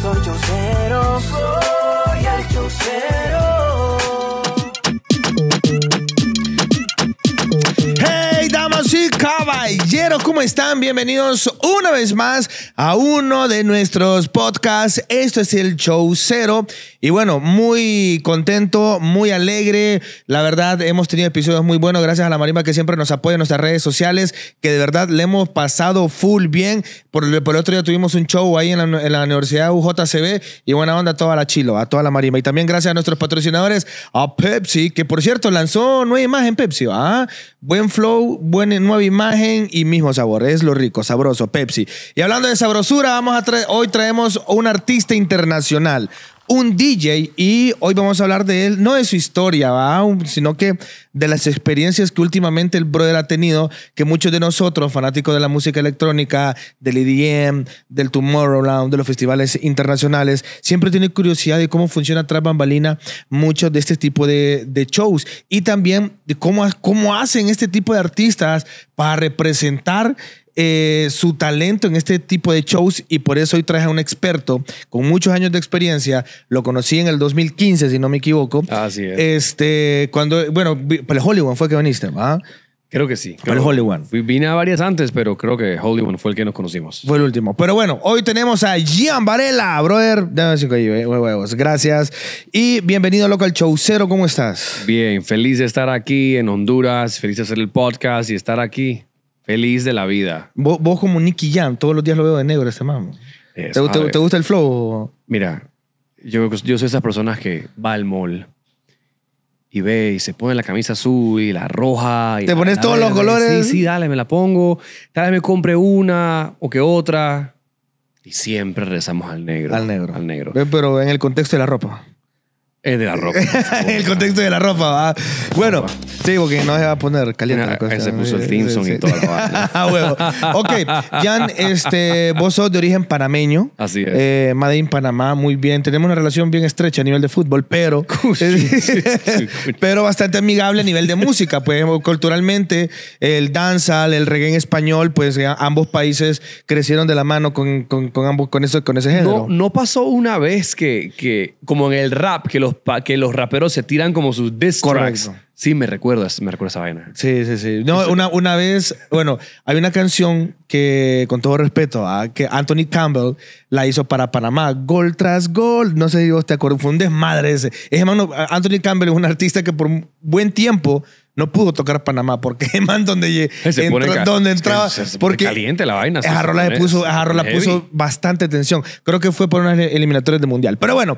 soy Hey, damas y caballeros, ¿cómo están? Bienvenidos una vez más a uno de nuestros podcasts. Esto es el Show y bueno, muy contento, muy alegre. La verdad, hemos tenido episodios muy buenos. Gracias a la Marimba que siempre nos apoya en nuestras redes sociales, que de verdad le hemos pasado full bien. Por el, por otro día tuvimos un show ahí en la, Universidad UJCB y buena onda a toda la Chilo, a toda la Marimba. Y también gracias a nuestros patrocinadores, a Pepsi, que por cierto lanzó nueva imagen Pepsi. ¿ah? Buen flow, buena nueva imagen y mismo sabor. Es lo rico, sabroso, Pepsi. Y hablando de sabrosura, vamos a hoy traemos un artista internacional un DJ y hoy vamos a hablar de él, no de su historia, sino que de las experiencias que últimamente el brother ha tenido, que muchos de nosotros, fanáticos de la música electrónica, del EDM, del Tomorrowland, de los festivales internacionales, siempre tienen curiosidad de cómo funciona tras bambalina muchos de este tipo de, shows y también de cómo, cómo hacen este tipo de artistas para representar eh, su talento en este tipo de shows y por eso hoy traje a un experto con muchos años de experiencia. Lo conocí en el 2015, si no me equivoco. Así es. Este, cuando, bueno, para pues, el Hollywood fue que viniste, ah Creo que sí. Para el Hollywood. Vine a varias antes, pero creo que Hollywood fue el que nos conocimos. Fue el último. Pero bueno, hoy tenemos a Gian Varela, brother. Eh, Gracias. Y bienvenido, loco, al Cero, ¿Cómo estás? Bien, feliz de estar aquí en Honduras, feliz de hacer el podcast y estar aquí Feliz de la vida. Vos, como Nicky Jam, todos los días lo veo de negro ese mamá ¿Te, gusta el flow? Mira, yo, yo soy esas personas que va al mall y ve y se pone la camisa azul y la roja. Y ¿Te pones todos los colores? Sí, sí, dale, me la pongo. Tal me compre una o que otra. Y siempre rezamos al negro. Al negro. Al negro. Pero en el contexto de la ropa. Es de la ropa. el contexto de la ropa, Bueno, sí, porque no se va a poner caliente la cosa. Se puso el y todo. Ah, huevo. Ok, Jan, este, vos sos de origen panameño. Así es. Eh, Panamá, muy bien. Tenemos una relación bien estrecha a nivel de fútbol, pero. pero bastante amigable a nivel de música. Pues culturalmente, el danza el reggae español, pues ambos países crecieron de la mano con, ambos, con, eso, con ese género. No, pasó una vez que, como en el rap, que los que los raperos se tiran como sus diss Sí, me recuerdas, me recuerda esa vaina. Sí, sí, sí. No, una, una vez, bueno, hay una canción que, con todo respeto, ah, que Anthony Campbell la hizo para Panamá, gol tras gol, no sé si vos te acuerdas, fue un desmadre ese. Es hermano, Anthony Campbell es un artista que por buen tiempo no pudo tocar Panamá porque man donde, donde entraba. porque caliente la vaina. esa puso, puso bastante tensión. Creo que fue por unas eliminatorias de mundial. Pero bueno,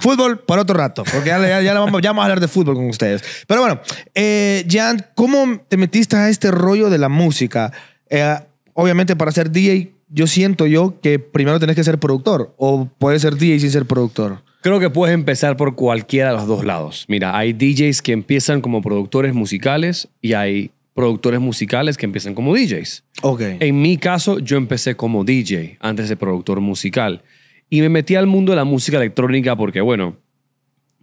fútbol para otro rato. Porque ya, vamos, a hablar de fútbol con ustedes. Pero bueno, Jean, eh, Jan, ¿cómo te metiste a este rollo de la música? Eh, obviamente, para ser DJ, yo siento yo que primero tenés que ser productor. O puedes ser DJ sin ser productor. Creo que puedes empezar por cualquiera de los dos lados. Mira, hay DJs que empiezan como productores musicales y hay productores musicales que empiezan como DJs. Ok. En mi caso, yo empecé como DJ antes de productor musical. Y me metí al mundo de la música electrónica porque, bueno,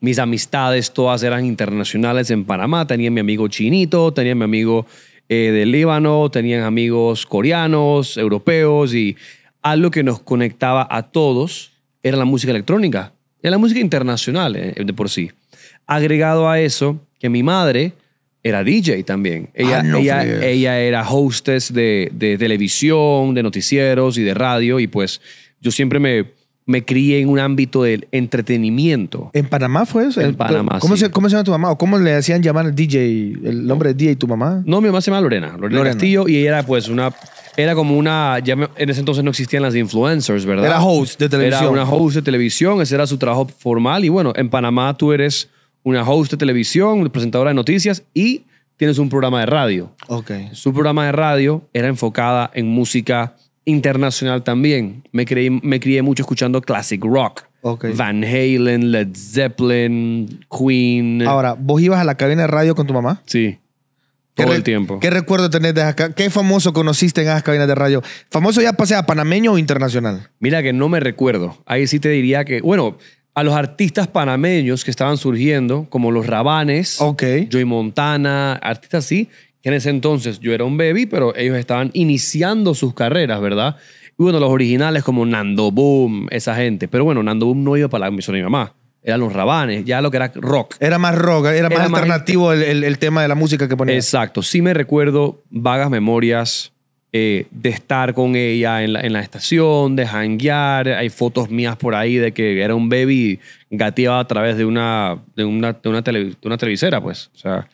mis amistades todas eran internacionales en Panamá. Tenía mi amigo chinito, tenía mi amigo eh, del Líbano, tenían amigos coreanos, europeos y algo que nos conectaba a todos era la música electrónica y la música internacional eh, de por sí. Agregado a eso, que mi madre era DJ también. Ah, ella, ella, era hostess de, de televisión, de noticieros y de radio, y pues yo siempre me me crié en un ámbito del entretenimiento. ¿En Panamá fue eso? En Panamá. ¿Cómo, se, llama tu mamá? ¿O cómo le hacían llamar el DJ, el nombre de DJ tu mamá? No, mi mamá se llama Lorena, Lorena, Castillo, y era pues una. Era como una. en ese entonces no existían las influencers, ¿verdad? Era host de televisión. Era una host de televisión, ese era su trabajo formal. Y bueno, en Panamá tú eres una host de televisión, presentadora de noticias y tienes un programa de radio. Ok. Su programa de radio era enfocada en música internacional también. Me, creí, me crié mucho escuchando classic rock. Van Halen, Led Zeppelin, Queen. Ahora, ¿vos ibas a la cabina de radio con tu mamá? Sí. Todo el tiempo. ¿Qué recuerdo tenés de acá? ¿Qué famoso conociste en esas cabinas de radio? ¿Famoso ya pasé a panameño o internacional? Mira que no me recuerdo. Ahí sí te diría que, bueno, a los artistas panameños que estaban surgiendo, como los Rabanes, okay. Joy Montana, artistas así, que en ese entonces yo era un baby, pero ellos estaban iniciando sus carreras, ¿verdad? Y bueno, los originales como Nando Boom, esa gente. Pero bueno, Nando Boom no iba para la misión de mi mamá. Eran los rabanes, ya lo que era rock. Era más rock, era, más alternativo El, tema de la música que ponía. Exacto. Sí me recuerdo vagas memorias eh, de estar con ella en la, estación, de hanguear. Hay fotos mías por ahí de que era un baby gateaba a través de una, de una, de televisera, pues. O sea,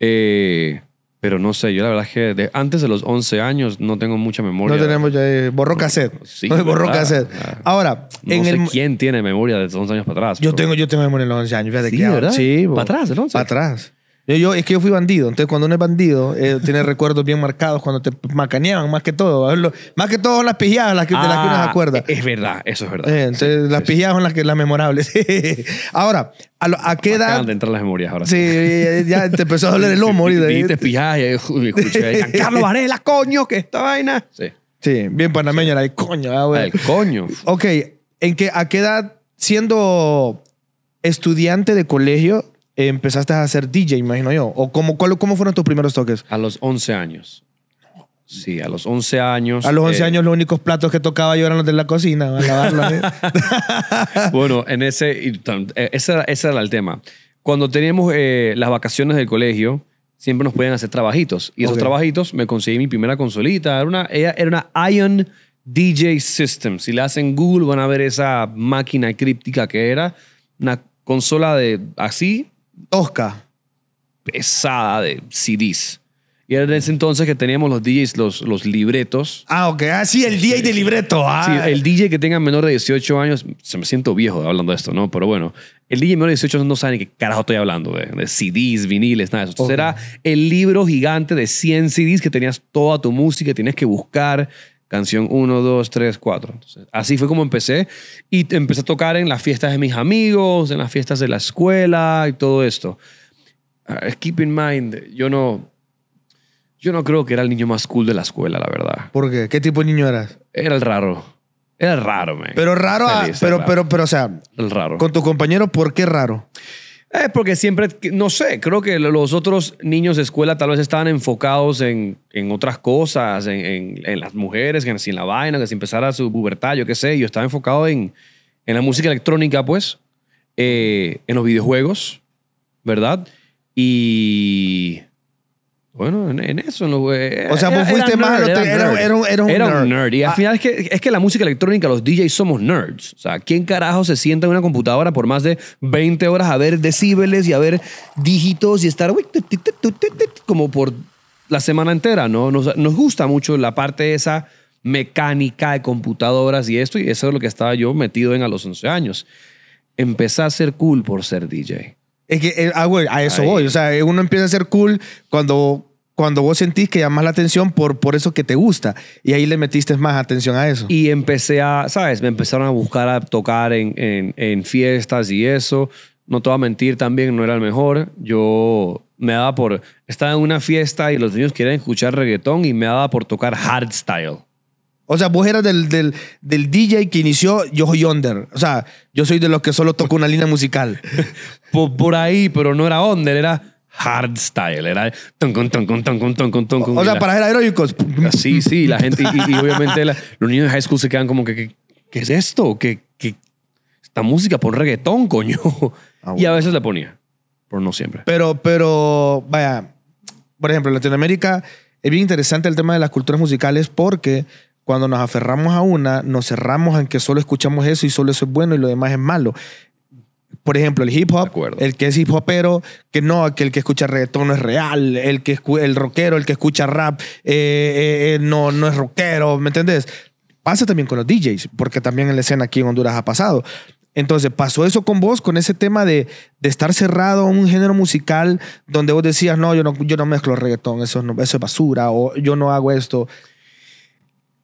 eh, pero no sé, yo la verdad es que antes de los 11 años no tengo mucha memoria. No tenemos ya. Eh, borró cassette. Sí, borró cassette. Ahora, no sé quién tiene memoria de 11 años para atrás. Yo, tengo, yo tengo memoria de los 11 años. Fíjate sí, que ¿verdad? Sí, para atrás, de 11. Para atrás. Yo, es que yo fui bandido, entonces cuando uno es bandido, eh, tiene recuerdos bien marcados cuando te macaneaban, más que todo. más que todo son las pijadas las que, de las que uno se ah, acuerda. Es verdad, eso es verdad. Eh, entonces, las pijadas son las, que, las memorables. ahora, ¿a, qué edad? Acaban de entrar las memorias ahora. Sí, ya, te empezó a doler el lomo. y te pijadas y escuché Carlos Varela, coño, que esta vaina. Sí. Sí, bien panameño, era el coño. Ah, el coño. Ok, ¿en qué, ¿a qué edad, siendo estudiante de colegio, empezaste a hacer DJ, imagino yo. ¿O cómo, cómo fueron tus primeros toques? A los 11 años. Sí, a los 11 años. A los 11 eh, años los únicos platos que tocaba yo eran los de la cocina, ¿eh? bueno, en ese, eh, ese, era el tema. Cuando teníamos las vacaciones del colegio, siempre nos podían hacer trabajitos. Y esos trabajitos me conseguí mi primera consolita. Era una, era una Ion DJ System. Si le hacen Google van a ver esa máquina críptica que era. Una consola de así, tosca, pesada de CDs. Y era en ese entonces que teníamos los DJs, los, los libretos. Ah, ok. Ah, sí, el DJ de libreto. Ah, eh. el DJ que tenga menor de 18 años, se me siento viejo hablando de esto, ¿no? Pero bueno, el DJ menor de 18 años no sabe ni qué carajo estoy hablando, eh, de, CDs, viniles, nada de eso. Entonces era el libro gigante de 100 CDs que tenías toda tu música, tienes que buscar Canción 1, 2, 3, 4. así fue como empecé. Y empecé a tocar en las fiestas de mis amigos, en las fiestas de la escuela y todo esto. Ah, keep in mind, yo no, yo no creo que era el niño más cool de la escuela, la verdad. ¿Por qué? ¿Qué tipo de niño eras? Era el raro. Era raro, man. Pero raro, ah, pero, raro. pero, pero, pero, o sea. El raro. Con tu compañero, ¿por qué raro? Es eh, porque siempre, no sé, creo que los otros niños de escuela tal vez estaban enfocados en, en otras cosas, en, en, las mujeres, en, en la vaina, que si empezara su pubertad, yo qué sé. Yo estaba enfocado en, la música electrónica, pues, eh, en los videojuegos, ¿verdad? Y bueno, en, eso, no, güey. Eh, o sea, vos fuiste más era, era, un, nerd. Y al ah. final es que, es que la música electrónica, los DJs somos nerds. O sea, ¿quién carajo se sienta en una computadora por más de 20 horas a ver decibeles y a ver dígitos y estar como por la semana entera, ¿no? Nos, gusta mucho la parte de esa mecánica de computadoras y esto, y eso es lo que estaba yo metido en a los 11 años. Empecé a ser cool por ser DJ. Es que, eh, ah, a eso voy. O sea, uno empieza a ser cool cuando, cuando vos sentís que llamas la atención por, por eso que te gusta. Y ahí le metiste más atención a eso. Y empecé a, ¿sabes? Me empezaron a buscar a tocar en, en, en fiestas y eso. No te voy a mentir, también no era el mejor. Yo me daba por... Estaba en una fiesta y los niños querían escuchar reggaetón y me daba por tocar hardstyle. O sea, vos eras del, del, del DJ que inició Yo soy Yonder. O sea, yo soy de los que solo toco una línea musical. por, por ahí, pero no era Onder, era hardstyle. Era O sea, para ser heroicos. Sí, sí, la gente. Y, obviamente los niños de high school se quedan como que, ¿qué, es esto? ¿Qué, esta música? por reggaetón, coño. Ah, y a veces la ponía, pero no siempre. Pero, pero, vaya, por ejemplo, en Latinoamérica es bien interesante el tema de las culturas musicales porque cuando nos aferramos a una, nos cerramos en que solo escuchamos eso y solo eso es bueno y lo demás es malo. Por ejemplo, el hip hop, el que es hip hopero, que no, que el que escucha reggaetón no es real, el que el rockero, el que escucha rap, eh, eh, eh, no, no es rockero, ¿me entendés? Pasa también con los DJs, porque también en la escena aquí en Honduras ha pasado. Entonces, pasó eso con vos, con ese tema de, de, estar cerrado a un género musical donde vos decías, no, yo no, yo no mezclo reggaetón, eso, no, eso es basura, o yo no hago esto.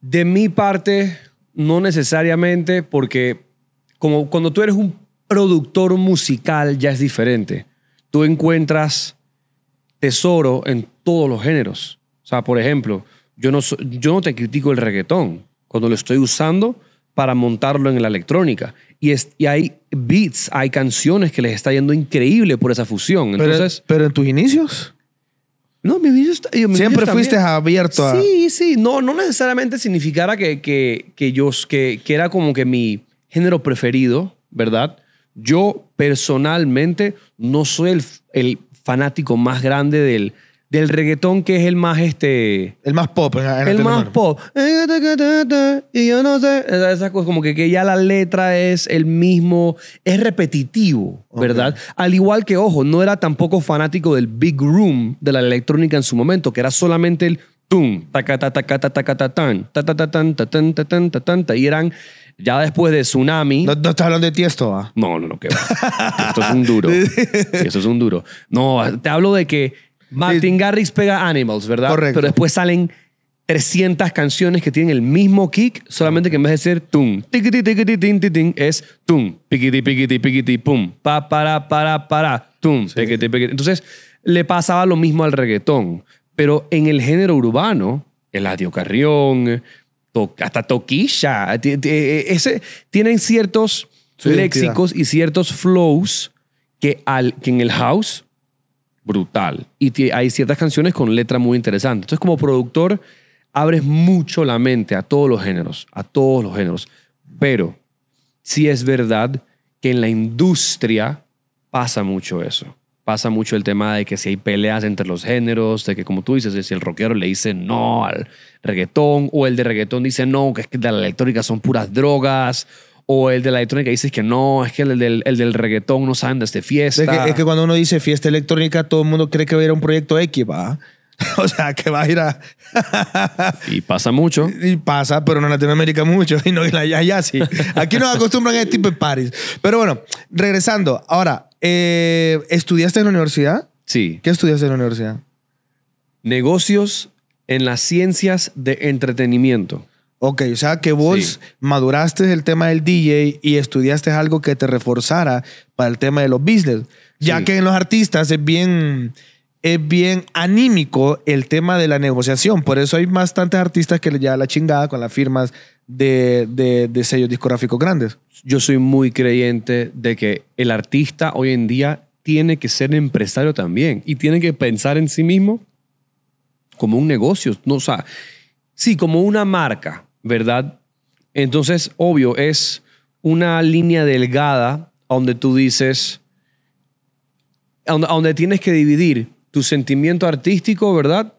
De mi parte, no necesariamente, porque como cuando tú eres un productor musical ya es diferente. Tú encuentras tesoro en todos los géneros. O sea, por ejemplo, yo no, yo no te critico el reggaetón cuando lo estoy usando para montarlo en la electrónica. Y, hay beats, hay canciones que les está yendo increíble por esa fusión. Entonces, pero en tus inicios. No, mi Siempre fuiste abierto a. Sí, sí. No, no necesariamente significara que, que, que yo. Que, que, era como que mi género preferido, ¿verdad? Yo personalmente no soy el, el fanático más grande del del reggaetón que es el más este El más pop. en- el más pop y yo no sé esa- esas cosas como que, que ya la letra es el mismo es repetitivo verdad al igual que ojo no era tampoco fanático del big room de la electrónica en su momento que era solamente el tum ta ta ta ta ta ta y eran ya después de tsunami No, estás hablando de Tiesto, ¿ah? no, no, no, que va. Esto es un duro. Esto es un duro. No, te hablo de que Martin Garrix pega Animals, ¿verdad? Correcto. Pero después salen 300 canciones que tienen el mismo kick, solamente que en vez de ser tum, tiquiti, tin, tin, es tum, piquiti, piquiti, piquiti, pum, pa, para, para, para, tum, Entonces, le pasaba lo mismo al reggaetón, pero en el género urbano, Eladio Carrión, hasta Toquilla, eh, eh, ese, tienen ciertos léxicos y ciertos flows que, al, que en el house brutal. Y hay ciertas canciones con letra muy interesante. Entonces, como productor, abres mucho la mente a todos los géneros, a todos los géneros. Pero sí es verdad que en la industria pasa mucho eso. Pasa mucho el tema de que si hay peleas entre los géneros, de que como tú dices, si el rockero le dice no al reggaetón o el de reggaetón dice no, que es que de la electrónica son puras drogas o el de la electrónica dices que no, es que el del, el del reggaetón no saben de este fiesta. Es que, cuando uno dice fiesta electrónica, todo el mundo cree que va a ir a un proyecto X, va. O sea, que va a ir a. y pasa mucho. Y pasa, pero en Latinoamérica mucho. Y no, ya allá, sí. Aquí nos acostumbran a este tipo de parties. Pero bueno, regresando. Ahora, eh, ¿estudiaste en la universidad? Sí. ¿Qué estudiaste en la universidad? Negocios en las ciencias de entretenimiento. Ok, o sea que vos maduraste el tema del DJ y estudiaste algo que te reforzara para el tema de los business. Ya que en los artistas es bien, es bien anímico el tema de la negociación. Por eso hay bastantes artistas que le llevan la chingada con las firmas de, de, de sellos discográficos grandes. Yo soy muy creyente de que el artista hoy en día tiene que ser empresario también y tiene que pensar en sí mismo como un negocio. No, o sea, sí, como una marca, ¿verdad? Entonces, obvio, es una línea delgada donde tú dices, donde tienes que dividir tu sentimiento artístico, ¿verdad?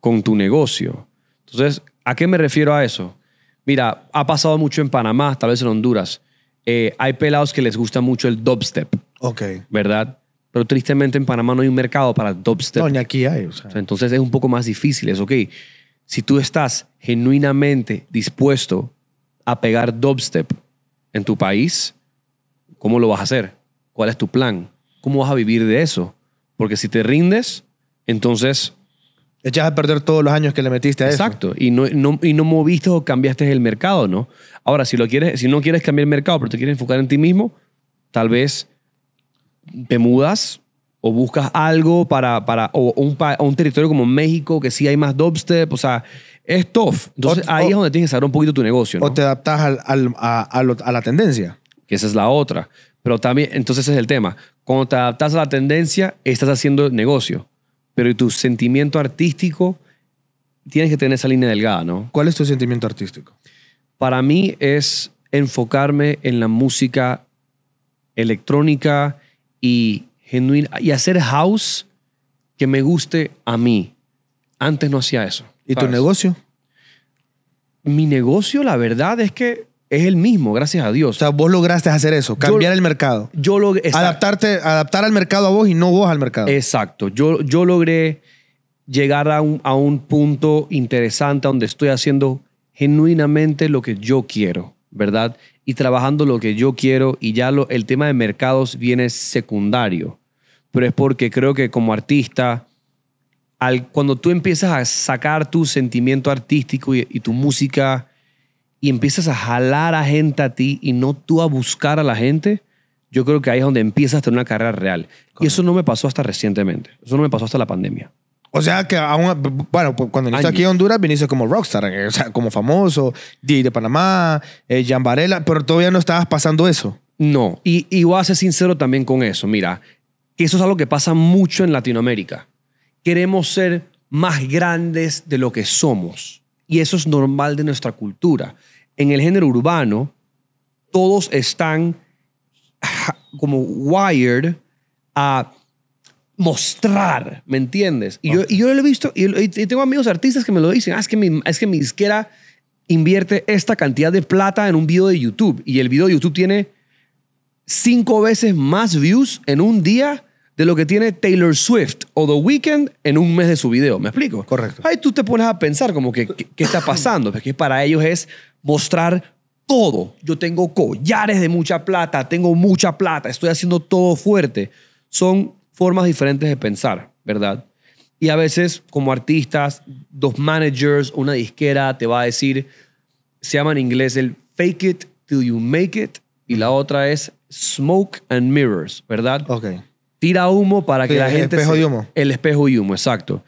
Con tu negocio. Entonces, ¿a qué me refiero a eso? Mira, ha pasado mucho en Panamá, tal vez en Honduras. Eh, hay pelados que les gusta mucho el dubstep. Ok. ¿Verdad? Pero tristemente en Panamá no hay un mercado para dubstep. No, ni aquí hay. Entonces es un poco más difícil. Es ok. Si tú estás genuinamente dispuesto a pegar dubstep en tu país, ¿cómo lo vas a hacer? ¿Cuál es tu plan? ¿Cómo vas a vivir de eso? Porque si te rindes, entonces... Echas a perder todos los años que le metiste a eso. Exacto. Y no, no, y no moviste o cambiaste el mercado, ¿no? Ahora, si, lo quieres, si no quieres cambiar el mercado, pero te quieres enfocar en ti mismo, tal vez te mudas o buscas algo para, para o un, un territorio como México que sí hay más dubstep, o sea, es tough. Entonces ahí es donde tienes que saber un poquito tu negocio. ¿no? O te adaptas al, a, la tendencia. Que esa es la otra. Pero también, entonces ese es el tema. Cuando te adaptas a la tendencia, estás haciendo negocio. Pero tu sentimiento artístico, tienes que tener esa línea delgada, ¿no? ¿Cuál es tu sentimiento artístico? Para mí es enfocarme en la música electrónica y y hacer house que me guste a mí. Antes no hacía eso. ¿Y tu negocio? Mi negocio, la verdad es que es el mismo, gracias a Dios. O sea, vos lograste hacer eso, cambiar el mercado. Yo Adaptarte, adaptar al mercado a vos y no vos al mercado. Exacto. Yo, yo logré llegar a un punto interesante donde estoy haciendo genuinamente lo que yo quiero. ¿verdad? Y trabajando lo que yo quiero y ya lo, el tema de mercados viene secundario. Pero es porque creo que como artista, al, cuando tú empiezas a sacar tu sentimiento artístico y, tu música y empiezas a jalar a gente a ti y no tú a buscar a la gente, yo creo que ahí es donde empiezas a tener una carrera real. Y eso no me pasó hasta recientemente. Eso no me pasó hasta la pandemia. O sea que aún, bueno, pues, cuando viniste aquí en Honduras, viniste como rockstar, como famoso, DJ de Panamá, eh, Varela, pero todavía no estabas pasando eso. No, y, y voy a ser sincero también con eso. Mira, que eso es algo que pasa mucho en Latinoamérica. Queremos ser más grandes de lo que somos. Y eso es normal de nuestra cultura. En el género urbano, todos están como wired a mostrar, ¿me entiendes? Y, yo, lo he visto, y, tengo amigos artistas que me lo dicen, ah, es, que mi, es que mi disquera invierte esta cantidad de plata en un video de YouTube y el video de YouTube tiene cinco veces más views en un día de lo que tiene Taylor Swift o The Weeknd en un mes de su video. ¿Me explico? Correcto. Ahí tú te pones a pensar como que, ¿qué, está pasando? Que para ellos es mostrar todo. Yo tengo collares de mucha plata, tengo mucha plata, estoy haciendo todo fuerte. Son formas diferentes de pensar, ¿verdad? Y a veces, como artistas, dos managers, una disquera te va a decir, se llama en inglés el fake it till you make it, y la otra es smoke and mirrors, ¿verdad? Ok. Tira humo para que la gente... El espejo y humo. El espejo y humo, exacto.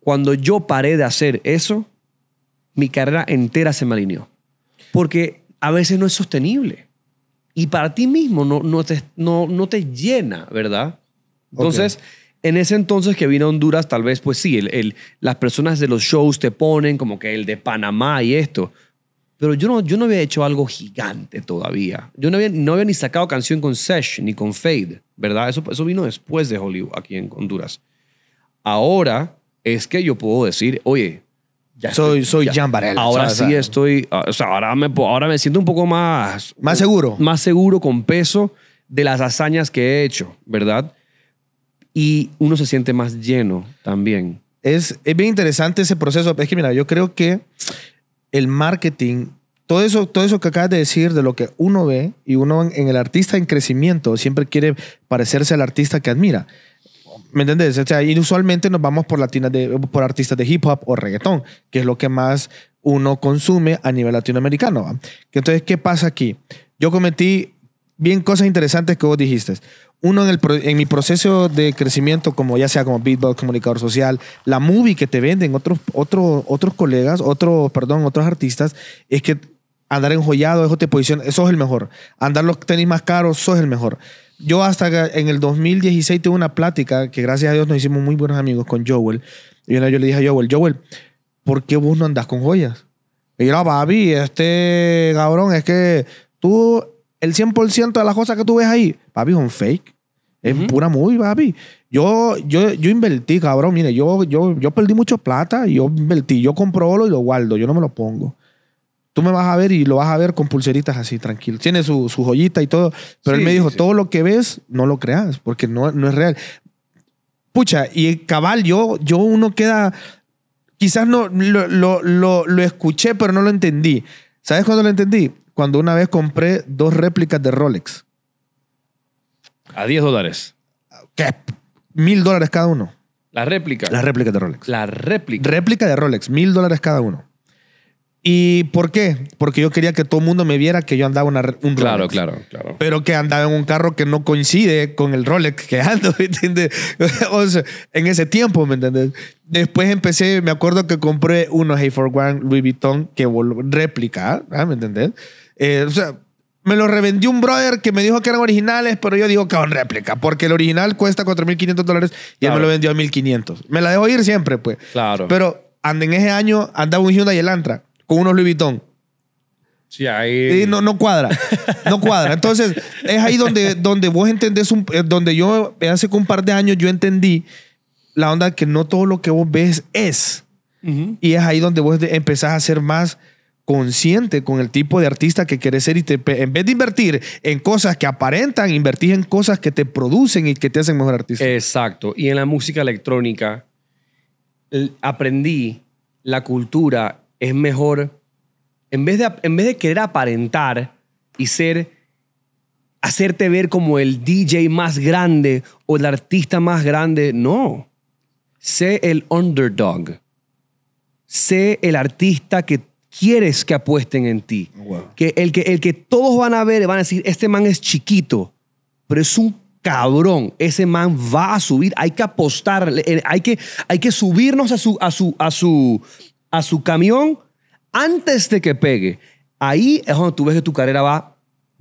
Cuando yo paré de hacer eso, mi carrera entera se me alineó. Porque a veces no es sostenible. Y para ti mismo no, no, te, no, no te llena, ¿verdad? Entonces, en ese entonces que vino a Honduras, tal vez, pues sí, el, las personas de los shows te ponen como que el de Panamá y esto. Pero yo no, yo no había hecho algo gigante todavía. Yo no había, ni sacado canción con Sesh ni con Fade, ¿verdad? Eso, eso vino después de Hollywood, aquí en Honduras. Ahora es que yo puedo decir, oye, ya soy, soy Jan Varela. Ahora sí estoy, ah, o sea, ahora me, ahora me siento un poco más... Más seguro. Más seguro, con peso de las hazañas que he hecho, ¿verdad? y uno se siente más lleno también. Es, es bien interesante ese proceso. Es que mira, yo creo que el marketing todo eso, todo eso que acabas de decir de lo que uno ve y uno en, el artista en crecimiento siempre quiere parecerse al artista que admira. ¿Me entendés? O sea, usualmente nos vamos por por artistas de hip hop o reggaetón, que es lo que más uno consume a nivel latinoamericano. Entonces, ¿qué pasa aquí? Yo cometí bien cosas interesantes que vos dijiste uno en, el, en mi proceso de crecimiento, como ya sea como beatbox, comunicador social, la movie que te venden otros, otros, otros colegas, otros, perdón, otros artistas, es que andar enjollado, eso te posiciona, es el mejor. Andar los tenis más caros, eso es el mejor. Yo hasta en el 2016 tuve una plática que gracias a Dios nos hicimos muy buenos amigos con Joel. Y una vez yo le dije a Joel, Joel, ¿por qué vos no andás con joyas? Y yo, papi, este cabrón, es que tú, el 100% de las cosas que tú ves ahí, papi, son un fake. Es pura movie, baby Yo, yo, yo invertí, cabrón. Mire, yo, yo, yo perdí mucho plata y yo invertí. Yo compro oro y lo guardo. Yo no me lo pongo. Tú me vas a ver y lo vas a ver con pulseritas así, tranquilo. Tiene su, su joyita y todo. Pero él me dijo, todo lo que ves, no lo creas, porque no, no es real. Pucha, y cabal, yo, yo uno queda... Quizás no lo escuché, pero no lo entendí. ¿Sabes cuándo lo entendí? Cuando una vez compré dos réplicas de Rolex. A 10 dólares. ¿Qué? Mil dólares cada uno. La réplica. La réplica de Rolex. La réplica. Réplica de Rolex, mil dólares cada uno. ¿Y por qué? Porque yo quería que todo el mundo me viera que yo andaba una, un Rolex. Claro, claro, claro. Pero que andaba en un carro que no coincide con el Rolex que ando, ¿me entiendes? en ese tiempo, ¿me entiendes? Después empecé, me acuerdo que compré unos for One Louis Vuitton que réplica, ¿ah? ¿me entiendes? Eh, o sea, me lo revendió un brother que me dijo que eran originales, pero yo digo que son réplica, porque el original cuesta 4.500 dólares y él me lo vendió a 1.500. Me la dejo ir siempre, pues. Claro. Pero en ese año andaba un Hyundai Elantra con unos Louis Vuitton. Sí, ahí... Y no, no cuadra, no cuadra. Entonces, es ahí donde, donde vos entendés, un, eh, donde yo hace un par de años yo entendí la onda que no todo lo que vos ves es. Y es ahí donde vos empezás a hacer más consciente con el tipo de artista que quieres ser y en vez de invertir en cosas que aparentan, invertir en cosas que te producen y que te hacen mejor artista. Exacto. Y en la música electrónica aprendí la cultura es mejor en vez de, en vez de querer aparentar y ser hacerte ver como el DJ más grande o el artista más grande, no. Sé el underdog. Sé el artista que quieres que apuesten en ti. Oh, que, el que el que todos van a ver, van a decir, este man es chiquito, pero es un cabrón, ese man va a subir, hay que apostar, eh, hay que, hay que subirnos a su, a, su, a, su, a su camión antes de que pegue. Ahí es donde tú ves que tu carrera va...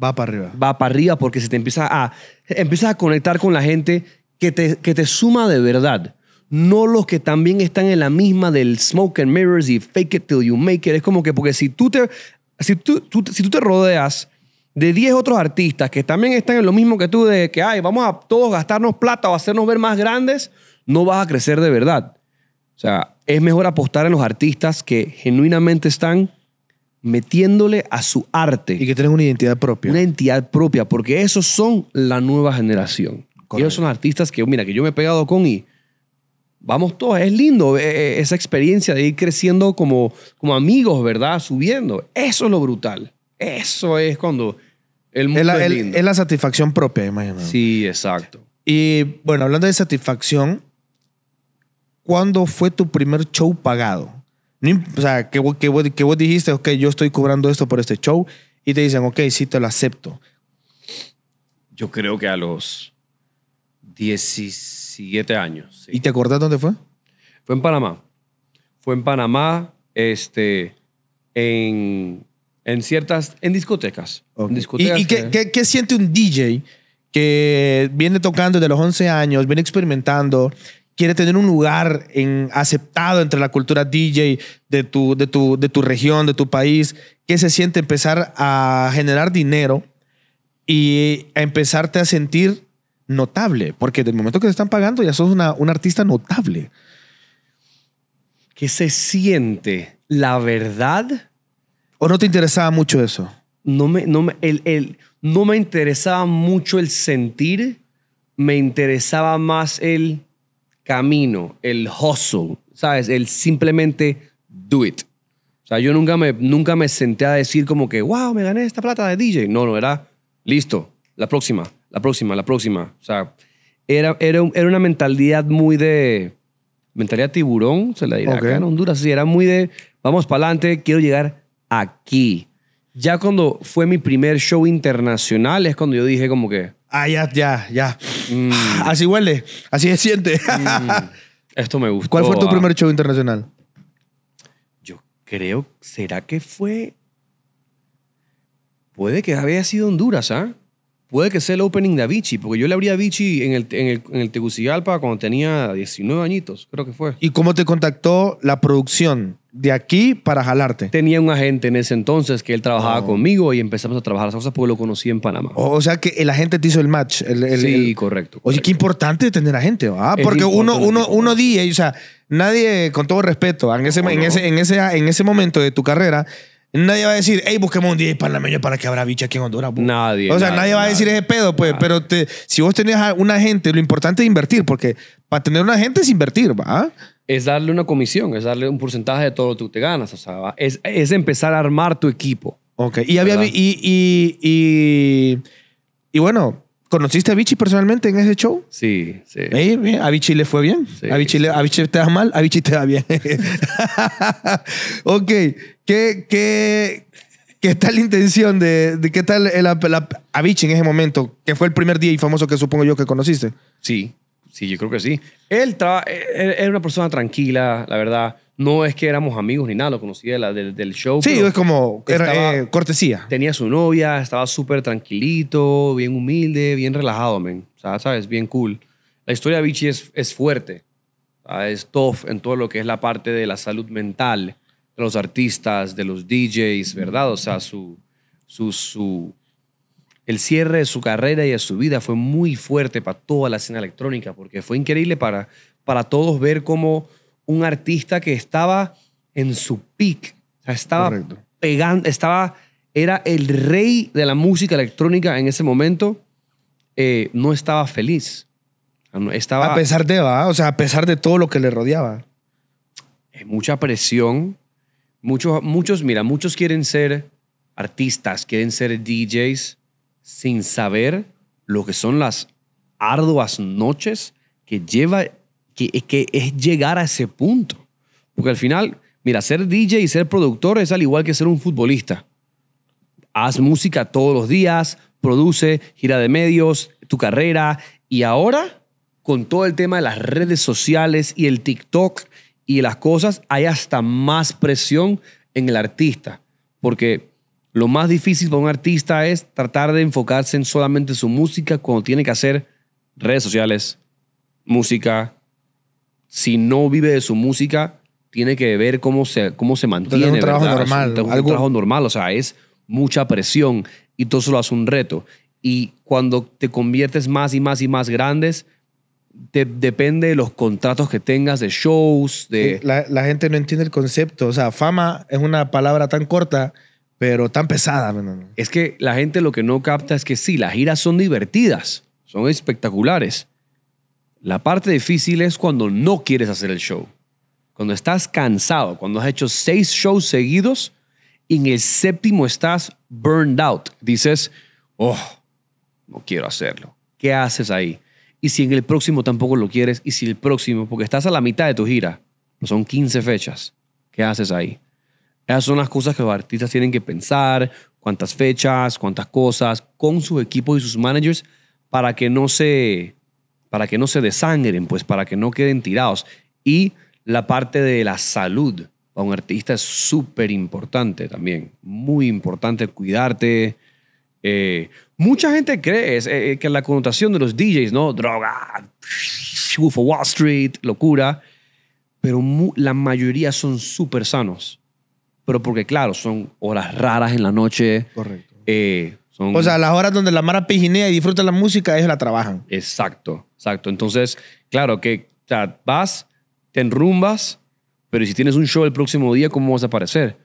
Va para arriba. Va para arriba porque se te empieza a, empiezas a conectar con la gente que te, que te suma de verdad no los que también están en la misma del smoke and mirrors y fake it till you make it. Es como que, porque si tú te, si si tú te rodeas de 10 otros artistas que también están en lo mismo que tú, de que, ay, vamos a todos gastarnos plata o hacernos ver más grandes, no vas a crecer de verdad. O sea, es mejor apostar en los artistas que genuinamente están metiéndole a su arte. Y que tienen una identidad propia. Una identidad propia, porque esos son la nueva generación. Ellos son artistas que, mira, que yo me he pegado con y vamos todos. Es lindo eh, eh, esa experiencia de ir creciendo como, como amigos, ¿verdad? Subiendo. Eso es lo brutal. Eso es cuando el mundo es, la, la satisfacción propia, imagínate. Sí, exacto. Y bueno, hablando de satisfacción, ¿cuándo fue tu primer show pagado? O sea, que que, dijiste, ok, yo estoy cobrando esto por este show y te dicen, ok, sí, te lo acepto. Yo creo que a los 16 Siete años. ¿Y te acordás dónde fue? Fue en Panamá. Fue en Panamá, este, en, en ciertas, en discotecas. ¿Y, qué, siente un DJ que viene tocando desde los 11 años, viene experimentando, quiere tener un lugar en, aceptado entre la cultura DJ de tu, de, tu, de tu región, de tu país, ¿Qué se siente empezar a generar dinero y a empezarte a sentir notable, porque del momento que te están pagando ya sos una, artista notable. ¿Qué se siente? La verdad. ¿O no te interesaba mucho eso? No me, no me, el, no me interesaba mucho el sentir, me interesaba más el camino, el hustle, ¿sabes? El simplemente do it. O sea, yo nunca me, nunca me senté a decir como que, wow, me gané esta plata de DJ. No, no, era listo, la próxima la próxima, la próxima. O sea, era, era, una mentalidad muy de. Mentalidad tiburón, se la dirá acá en Honduras. Sí, era muy de. Vamos para adelante, quiero llegar aquí. Ya cuando fue mi primer show internacional es cuando yo dije, como que. Ah, ya, ya, ya. Mm. Así huele, así se siente. Mm. Esto me gusta. ¿Cuál fue tu ah. primer show internacional? Yo creo, ¿será que fue? Puede que había sido Honduras, ¿ah? puede que sea el opening de Avicii, porque yo le abrí a Avicii en el, Tegucigalpa cuando tenía 19 añitos, creo que fue. ¿Y cómo te contactó la producción de aquí para jalarte? Tenía un agente en ese entonces que él trabajaba oh. conmigo y empezamos a trabajar las cosas porque lo conocí en Panamá. O, sea que el agente te hizo el match. El, sí, correcto, Oye, qué importante tener agente, ¿ah? Porque uno, uno, uno día, o sea, nadie, con todo respeto, en ese, en, ese, en, ese, en ese momento de tu carrera Nadie va a decir, hey, busquemos un día panameño para que habrá bicha aquí en Honduras. Nadie. O sea, nadie, va a decir ese pedo, pues. Pero te, si vos tenés una gente, lo importante es invertir, porque para tener una gente es invertir, ¿va? Es darle una comisión, es darle un porcentaje de todo lo que tú te ganas, o sea, es, empezar a armar tu equipo. Ok, y, había, y, y, y bueno, ¿Conociste a Bichi personalmente en ese show? Sí, sí. ¿A Bichi le fue bien? ¿A, Bichi ¿A te da mal? ¿A Bichi te da bien? ok. ¿Qué, qué, ¿Qué tal la intención de, qué tal el, a Bichi en ese momento? Que fue el primer día y famoso que supongo yo que conociste. Sí, sí, yo creo que sí. Él, él e-, e-, era una persona tranquila, la verdad. No es que éramos amigos ni nada, lo conocí de la, del show. Sí, es como eh, cortesía. Tenía su novia, estaba súper tranquilito, bien humilde, bien relajado, men. O sea, ¿sabes? Bien cool. La historia de Vichy es, es fuerte, es tough en todo lo que es la parte de la salud mental de los artistas, de los DJs, ¿verdad? O sea, su, su, su, el cierre de su carrera y de su vida fue muy fuerte para toda la escena electrónica, porque fue increíble para, para todos ver cómo un artista que estaba en su peak. estaba pegando, estaba, era el rey de la música electrónica en ese momento. Eh, no estaba feliz. Estaba, a pesar de, o sea, a pesar de todo lo que le rodeaba. Eh, mucha presión. Muchos, muchos, mira, muchos quieren ser artistas, quieren ser DJs sin saber lo que son las arduas noches que lleva que es, es llegar a ese punto. Porque al final, mira, ser DJ y ser productor es al igual que ser un futbolista. Haz música todos los días, produce, gira de medios, tu carrera. Y ahora, con todo el tema de las redes sociales y el TikTok y las cosas, hay hasta más presión en el artista. Porque lo más difícil para un artista es tratar de enfocarse en solamente su música cuando tiene que hacer redes sociales, música, si no vive de su música, tiene que ver cómo se, cómo se mantiene. Entonces, un trabajo normal. Es un, trabajo normal, o sea, es mucha presión y todo eso lo hace un reto. Y cuando te conviertes más y más y más grandes, te, depende de los contratos que tengas, de shows, de... La, la, gente no entiende el concepto, o sea, fama es una palabra tan corta, pero tan pesada. Es que la gente lo que no capta es que sí, las giras son divertidas, son espectaculares, la parte difícil es cuando no quieres hacer el show. Cuando estás cansado, cuando has hecho seis shows seguidos y en el séptimo estás burned out. Dices, oh, no quiero hacerlo. ¿Qué haces ahí? Y si en el próximo tampoco lo quieres, y si el próximo, porque estás a la mitad de tu gira, son 15 fechas, ¿qué haces ahí? Esas son las cosas que los artistas tienen que pensar, cuántas fechas, cuántas cosas, con su equipo y sus managers, para que no se para que no se desangren, pues para que no queden tirados. Y la parte de la salud para un artista es súper importante también, muy importante cuidarte. Eh, mucha gente cree eh, eh, que la connotación de los DJs, ¿no? Droga, Wolf Wall Street, locura. Pero la mayoría son súper sanos. Pero porque, claro, son horas raras en la noche. Correcto. O sea, las horas donde la Mara pijinea y disfruta la música, ellos la trabajan. Exacto, exacto. Entonces, claro, que vas, te enrumbas, pero si tienes un show el próximo día, ¿cómo vas a aparecer?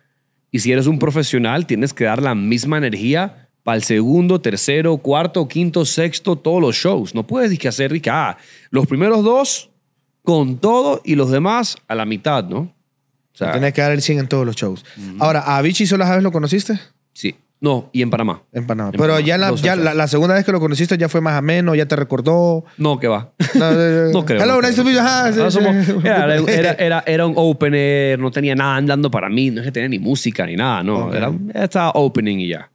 Y si eres un profesional, tienes que dar la misma energía para el segundo, tercero, cuarto, quinto, sexto, todos los shows. No puedes que hacer que, ah, los primeros dos con todo y los demás a la mitad, ¿no? O sea, tienes que dar el 100 en todos los shows. Ahora, ¿a Avicii solo sabes lo conociste? Sí. No, y en Panamá. En Panamá. Pero ya, la, segunda vez que lo conociste ya fue más ameno, ya te recordó. No, que va. No, creo. Hello, nice to Era, un opener, no tenía nada andando para mí, no tenía ni música ni nada, no. Era, estaba opening y ya.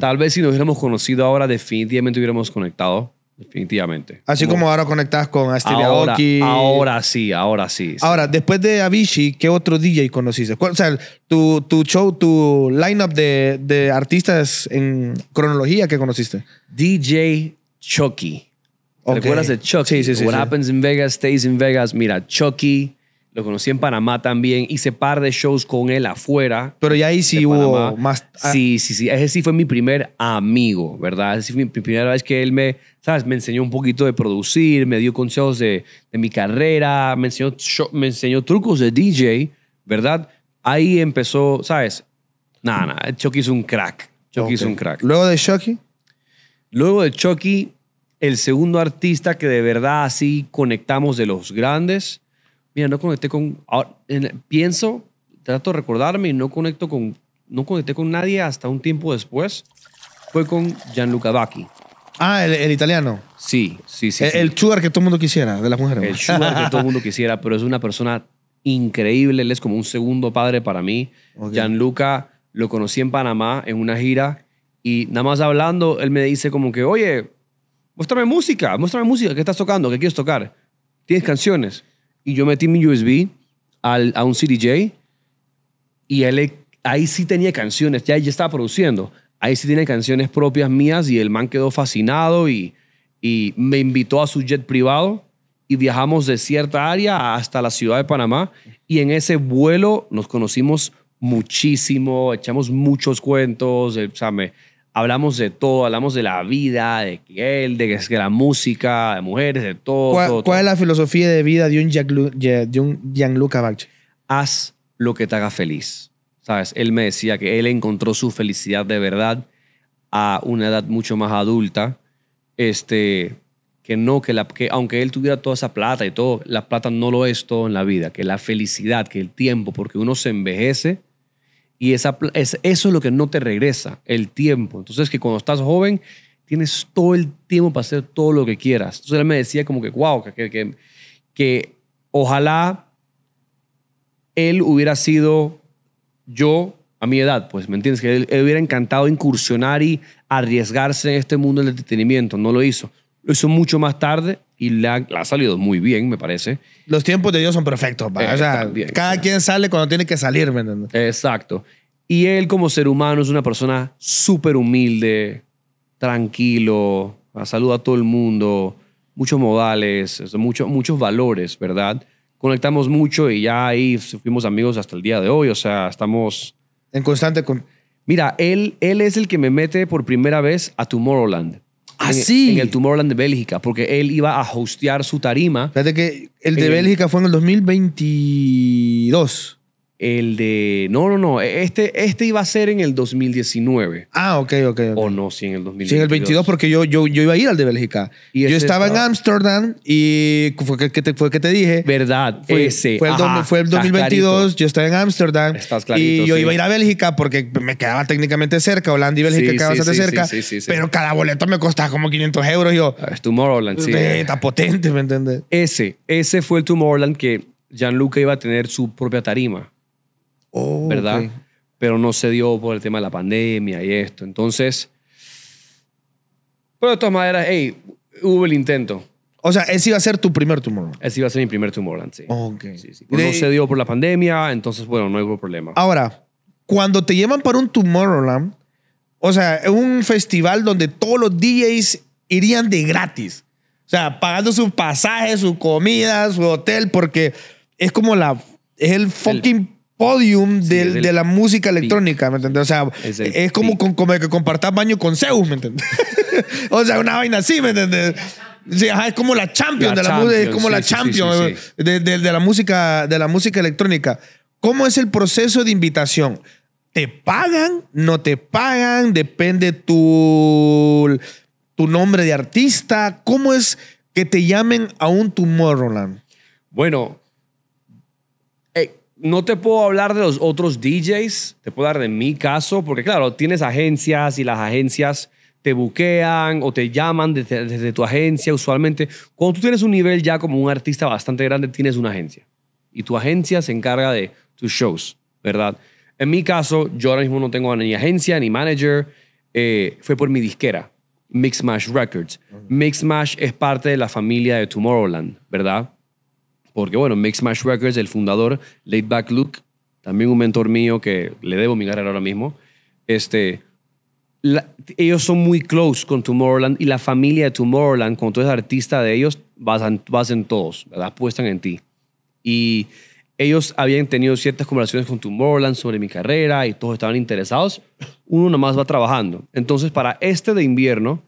Tal vez si nos hubiéramos conocido ahora, definitivamente hubiéramos conectado. Definitivamente. Así como, ahora conectas con Astrid ahora, ahora sí, ahora sí, Ahora, después de Avicii, ¿qué otro DJ conociste? o sea, tu, tu show, tu lineup de, de artistas en cronología que conociste. DJ Chucky. ¿Te ¿Recuerdas de Chucky? Sí, sí, sí. What happens in Vegas stays in Vegas. Mira, Chucky, lo conocí en Panamá también. Hice par de shows con él afuera. Pero ya ahí sí hubo más. Ah. Sí, sí, sí. Ese sí fue mi primer amigo, ¿verdad? Esa fue mi primera vez que él me, ¿sabes? Me enseñó un poquito de producir, me dio consejos de, de mi carrera, me enseñó, me enseñó trucos de DJ, ¿verdad? Ahí empezó, ¿sabes? Nada, nada. Chucky es un crack. Chucky es un crack. ¿Luego de Chucky? Luego de Chucky, el segundo artista que de verdad así conectamos de los grandes mira, no conecté con, ah, pienso, trato de recordarme y no conecto con, no conecté con nadie hasta un tiempo después. Fue con Gianluca Vacchi. Ah, el, italiano. Sí, sí, sí. El, sí. que todo el mundo quisiera de las mujeres. El sugar que todo el mundo quisiera, pero es una persona increíble. Él es como un segundo padre para mí. Gianluca lo conocí en Panamá en una gira y nada más hablando, él me dice como que, oye, muéstrame música, muéstrame música, ¿qué estás tocando? ¿Qué quieres tocar? ¿Tienes canciones? y yo metí mi USB a un CDJ y él, ahí sí tenía canciones, ya, ya estaba produciendo. Ahí sí tiene canciones propias mías y el man quedó fascinado y, y me invitó a su jet privado y viajamos de cierta área hasta la ciudad de Panamá y en ese vuelo nos conocimos muchísimo, echamos muchos cuentos, eh, o sea, hablamos de todo, hablamos de la vida, de él, de, de la música, de mujeres, de todo. ¿Cuál, es la filosofía de vida de un, de un Gianluca Bacci? Haz lo que te haga feliz. ¿Sabes? Él me decía que él encontró su felicidad de verdad a una edad mucho más adulta. Este, que no, que, la, que aunque él tuviera toda esa plata y todo, la plata no lo es todo en la vida, que la felicidad, que el tiempo, porque uno se envejece y esa, es, eso es lo que no te regresa, el tiempo. Entonces, que cuando estás joven, tienes todo el tiempo para hacer todo lo que quieras. Entonces, él me decía como que, wow, que, que, ojalá él hubiera sido yo a mi edad, pues, ¿me entiendes? Que él, hubiera encantado incursionar y arriesgarse en este mundo del entretenimiento. No lo hizo. Lo hizo mucho más tarde y le ha, salido muy bien, me parece. Los tiempos de Dios son perfectos, eh, cada quien sale cuando tiene que salir, ¿me Exacto. Y él como ser humano es una persona súper humilde, tranquilo, ah, saluda a todo el mundo, muchos modales, muchos muchos valores, ¿verdad? Conectamos mucho y ya ahí fuimos amigos hasta el día de hoy, o sea, estamos... En constante... Con... Mira, él, él es el que me mete por primera vez a Tomorrowland. Así. En, el Tomorrowland de Bélgica, porque él iba a hostear su tarima. Fíjate que el de Bélgica fue en el 2022. El de. No, no, no. E-, este, este iba a ser en el 2019. Ah, ok, ok. okay. O no, sí, en el 2022. Sí, en el 22, porque yo, yo, yo iba a ir al de Bélgica. yo estaba, en Ámsterdam y fue que, te, fue que te dije. Verdad, eh, fue, ese. Fue el, 2022, yo estaba en Ámsterdam Estás clarito, y yo iba a ir a Bélgica porque me quedaba técnicamente cerca. Holanda y Bélgica sí, cerca. sí, sí, cerca. Pero cada boleto me costaba como 500 euros. yo. Ah, es Tomorrowland, sí. Está potente, ¿me entiendes? Ese, ese fue el Tomorrowland que Gianluca iba a tener su propia tarima. Oh, ¿Verdad? Pero no se dio por el tema de la pandemia y esto. Entonces, pero de todas maneras, hey, hubo el intento. O sea, ese iba a ser tu primer tumor. Ese iba a ser mi primer Tomorrowland, sí. Ok. no se dio por la pandemia, entonces, bueno, no hubo problema. Ahora, cuando te llevan para un Tomorrowland, o sea, un festival donde todos los DJs irían de gratis. O sea, pagando su pasaje, su comida, su hotel, porque es como la. Es el fucking podium de la música electrónica, ¿me entiendes? O sea, es, como, que compartas baño con Zeus, ¿me entiendes? o sea, una vaina así, ¿me entiendes? es como la champion de la música, es como la champion de, la música, de la música electrónica. ¿Cómo es el proceso de invitación? ¿Te pagan? ¿No te pagan? Depende tu, tu nombre de artista. ¿Cómo es que te llamen a un Tomorrowland? Bueno, no te puedo hablar de los otros DJs, te puedo hablar de mi caso, porque claro, tienes agencias y las agencias te buquean o te llaman desde, tu agencia usualmente. Cuando tú tienes un nivel ya como un artista bastante grande, tienes una agencia. Y tu agencia se encarga de tus shows, ¿verdad? En mi caso, yo ahora mismo no tengo ni agencia ni manager. Eh, fue por mi disquera, Mixmash Records. Mixmash es parte de la familia de Tomorrowland, ¿verdad? Porque bueno, Mix Smash Records, el fundador, Late Back Luke, también un mentor mío que le debo mi carrera ahora mismo, este, ellos son muy close con Tomorrowland y la familia de Tomorrowland, con tú eres artista de ellos, vas, en todos, ¿verdad? apuestan en ti. Y ellos habían tenido ciertas conversaciones con Tomorrowland sobre mi carrera y todos estaban interesados. Uno nomás va trabajando. Entonces, para este de invierno,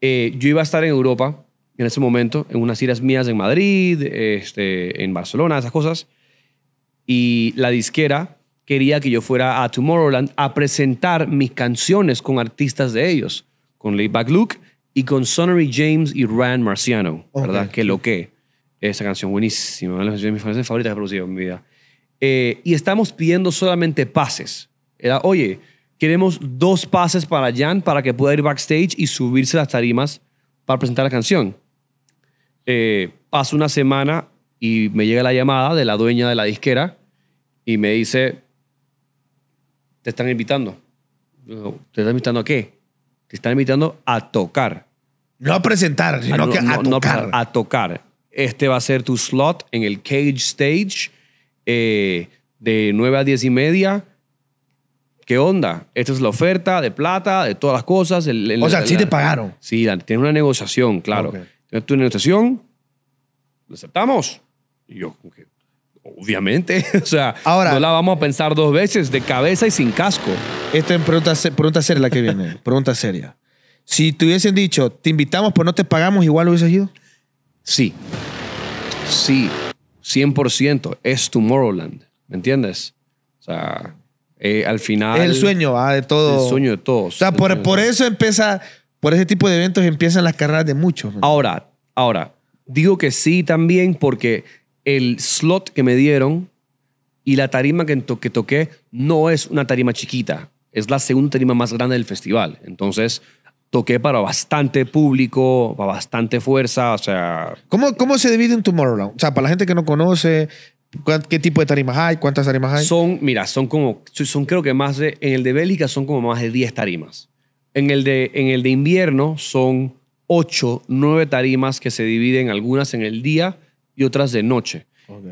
eh, yo iba a estar en Europa en ese momento, en unas giras mías en Madrid, este, en Barcelona, esas cosas. Y la disquera quería que yo fuera a Tomorrowland a presentar mis canciones con artistas de ellos, con back Luke y con Sonnery James y Ryan Marciano, ¿verdad? Que lo que. Esa canción buenísima, una de mis canciones favoritas que he producido en mi vida. Eh, y estamos pidiendo solamente pases. Era, oye, queremos dos pases para Jan para que pueda ir backstage y subirse a las tarimas para presentar la canción. Eh, paso una semana y me llega la llamada de la dueña de la disquera y me dice, te están invitando. ¿Te están invitando a qué? Te están invitando a tocar. No a presentar, ah, sino que a tocar. a tocar. Este va a ser tu slot en el Cage Stage eh, de 9 a 10 y media. ¿Qué onda? Esta es la oferta de plata, de todas las cosas. o sea, sí te pagaron. Sí, tiene una negociación, claro tu negociación, ¿la aceptamos? Y yo, obviamente, o sea, Ahora, no la vamos a pensar dos veces, de cabeza y sin casco. Esta es pregunta, pregunta seria la que viene, pregunta seria. Si te hubiesen dicho, te invitamos pero no te pagamos, igual lo hubieses ido. Sí, sí, 100%, es Tomorrowland, ¿me entiendes? O sea, eh, al final... Es el sueño va de todo. El sueño de todos. O sea, por, por eso empieza por ese tipo de eventos empiezan las carreras de muchos. Ahora, ahora, digo que sí también porque el slot que me dieron y la tarima que, toqué no es una tarima chiquita, es la segunda tarima más grande del festival. Entonces, toqué para bastante público, para bastante fuerza, o sea... ¿Cómo, cómo se divide en Tomorrowland? O sea, para la gente que no conoce, ¿qué tipo de tarimas hay? ¿Cuántas tarimas hay? Son, mira, son como, son creo que más de, en el de Bélgica son como más de 10 tarimas. En el de, en el de invierno son ocho, nueve tarimas que se dividen algunas en el día y otras de noche.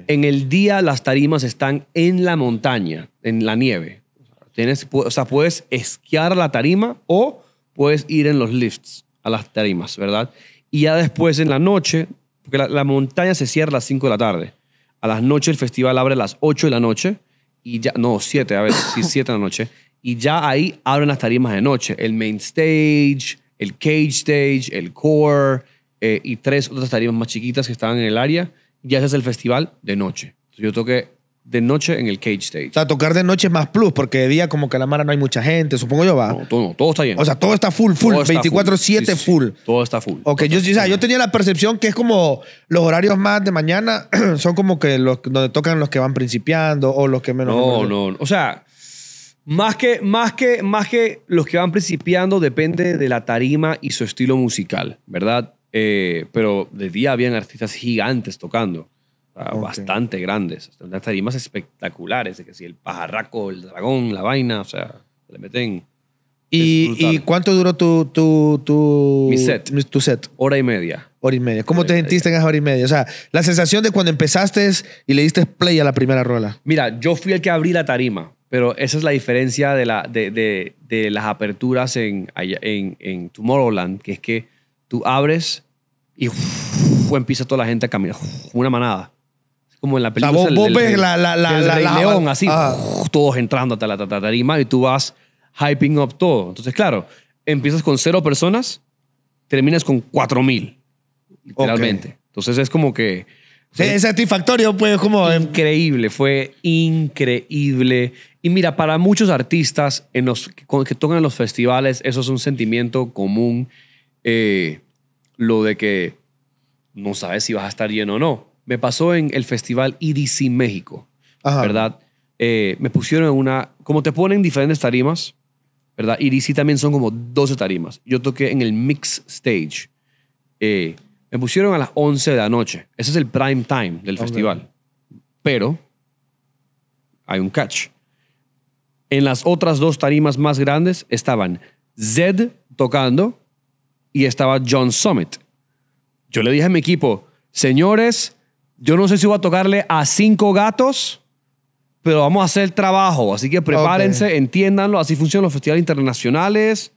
En el día las tarimas están en la montaña, en la nieve. Tienes, o sea, puedes esquiar la tarima o puedes ir en los lifts a las tarimas, ¿verdad? Y ya después en la noche, porque la, montaña se cierra a las cinco de la tarde. A las noches el festival abre a las ocho de la noche y ya, no, siete, a veces, sí, siete de la noche. Y ya ahí abren las tarimas de noche. El main stage, el cage stage, el core eh, y tres otras tarimas más chiquitas que estaban en el área. Ya ese es el festival de noche. yo toqué de noche en el cage stage. O sea, tocar de noche es más plus, porque de día como que a la mara no hay mucha gente, supongo yo, va. No, todo, todo está lleno O sea, todo está full, full, 24-7 full. todo está full. Ok, yo, yo tenía la percepción que es como los horarios más de mañana son como que los donde tocan los que van principiando o los que menos. No, no, o sea, más que, más, que, más que los que van principiando, depende de la tarima y su estilo musical, ¿verdad? Eh, pero de día habían artistas gigantes tocando, ah, bastante grandes, unas tarimas espectaculares, de que si el pajarraco, el dragón, la vaina, o sea, le meten. ¿Y, ¿Y, cuánto duró tu, tu, tu, set. tu set? Hora y media. Hora y media. ¿Cómo te sentiste en esa hora y media? O sea, la sensación de cuando empezaste y le diste play a la primera rola. Mira, yo fui el que abrí la tarima. Pero esa es la diferencia de, la, de, de, de las aperturas en, en, en, Tomorrowland, que es que tú abres y empieza toda la gente a caminar, una manada. Como en la película. O León, así, todos entrando hasta la tarima y tú vas hyping up todo. Entonces, claro, empiezas con cero personas, terminas con cuatro mil, literalmente. Entonces es como que eh, es satisfactorio, pues, como... Eh. Increíble, fue increíble. Y mira, para muchos artistas en los, que tocan en los festivales, eso es un sentimiento común, eh, lo de que no sabes si vas a estar lleno o no. Me pasó en el festival EDC México, ¿verdad? me pusieron en una... Como te ponen diferentes tarimas, ¿verdad? EDC también son como 12 tarimas. Yo toqué en el Mix Stage. Eh, me pusieron a las 11 de la noche. Ese es el prime time del festival. Pero hay un catch. En las otras dos tarimas más grandes estaban Zed tocando y estaba John Summit. Yo le dije a mi equipo, señores, yo no sé si voy a tocarle a cinco gatos, pero vamos a hacer el trabajo. Así que prepárense, entiéndanlo. Así funcionan los festivales internacionales.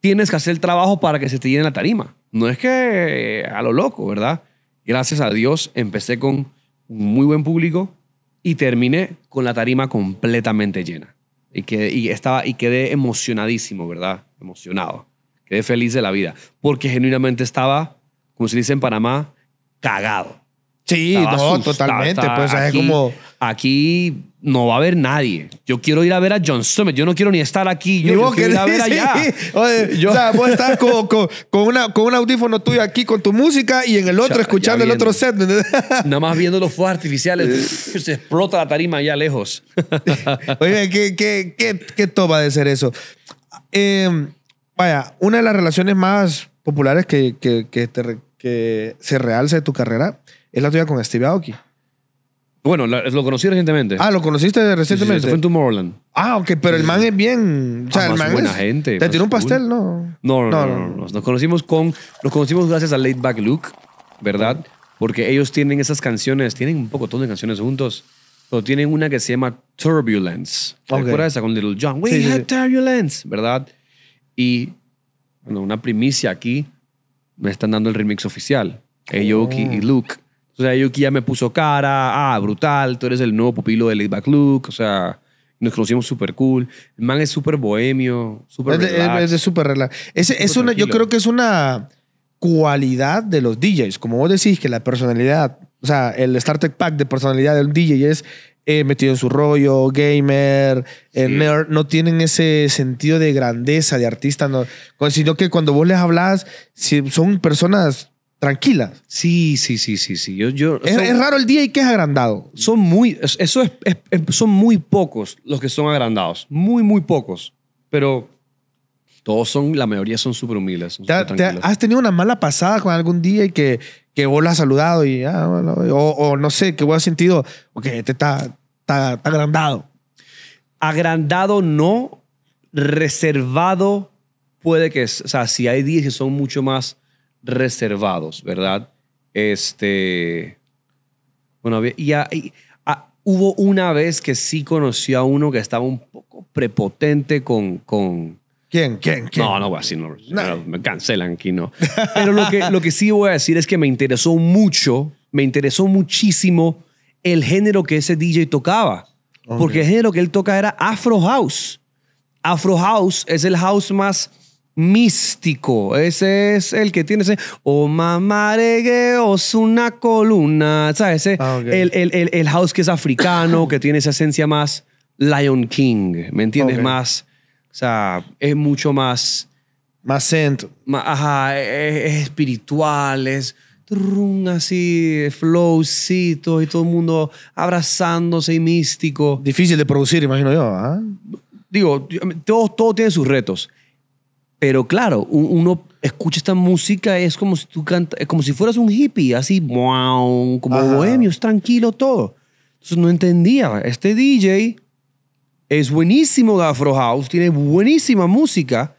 Tienes que hacer el trabajo para que se te llene la tarima no es que a lo loco, ¿verdad? Gracias a Dios empecé con un muy buen público y terminé con la tarima completamente llena. Y, que, estaba, y quedé emocionadísimo, ¿verdad? Emocionado. Quedé feliz de la vida. Porque genuinamente estaba, como se dice en Panamá, cagado. Sí, no, totalmente. Pues es como. Aquí no va a haber nadie. Yo quiero ir a ver a John Summit. Yo no quiero ni estar aquí. Yo, quiero ir a ver allá. O sea, vos estás con, con, con un audífono tuyo aquí con tu música y en el otro escuchando el otro set. Nada más viendo los fuegos artificiales. se explota la tarima allá lejos. Oye, ¿qué, qué, de ser eso? Em, vaya, una de las relaciones más populares que, que, se realza de tu carrera es la tuya con Steve Aoki. Bueno, lo conocí recientemente. Ah, ¿lo conociste recientemente? Fue en Tomorrowland. Ah, ok, pero el man es bien. O sea, ah, el man es buena gente, Te un pastel, ¿no? No, no, no, Nos conocimos con. Nos conocimos gracias a Late Back Luke, ¿verdad? Porque ellos tienen esas canciones, tienen un poco de canciones juntos, pero tienen una que se llama Turbulence. ¿Te esa con Little John? We had Turbulence, ¿verdad? Y, una primicia aquí, me están dando el remix oficial. Yoki y oh. Luke o sea, Yuki ya me puso cara, ah, brutal, tú eres el nuevo pupilo de Laid Back o sea, nos conocimos súper cool. El man es súper bohemio, súper Es de súper relax. una, yo creo que es una cualidad de los DJs. Como vos decís, que la personalidad, o sea, el starter pack de personalidad del DJ es eh, metido en su rollo, gamer, eh, no tienen ese sentido de grandeza de artista, no, sino que cuando vos les hablas, si son personas tranquilas. Sí, sí, sí, sí, sí. Yo, yo, es, raro el día y que es agrandado. Son muy, eso es, son muy pocos los que son agrandados. Muy, muy pocos. Pero todos son, la mayoría son súper humildes. ¿Te, ¿Has tenido una mala pasada con algún día y que, que vos la has saludado y, ya, ah, o, no sé, que vos has sentido, ok, te este está, está, está agrandado? Agrandado no, reservado puede que, o sea, si hay días que son mucho más reservados, ¿verdad? Este. Bueno, hubo una vez que sí conocí a uno que estaba un poco prepotente con. con ¿Quién? ¿Quién? No, no voy a decir, no, me cancelan aquí, no. Pero lo que, sí voy a decir es que me interesó mucho, me interesó muchísimo el género que ese DJ tocaba. Porque el género que él toca era Afro House. Afro House es el house más místico. Ese es el que tiene ese. O mamarege una columna. ¿Sabes? Ah, el, house que es africano, que tiene esa esencia más Lion King. ¿Me entiendes? Más. O sea, es mucho más. Más centro. ajá, es, espiritual, es así, flowcito y todo el mundo abrazándose y místico. Difícil de producir, imagino yo. ¿ah? Digo, todo, todo tiene sus retos. Pero claro, uno escucha esta música, es como si tú como si fueras un hippie, así, como bohemios, tranquilo todo. Entonces no entendía. Este DJ es buenísimo Gafro Afro House, tiene buenísima música,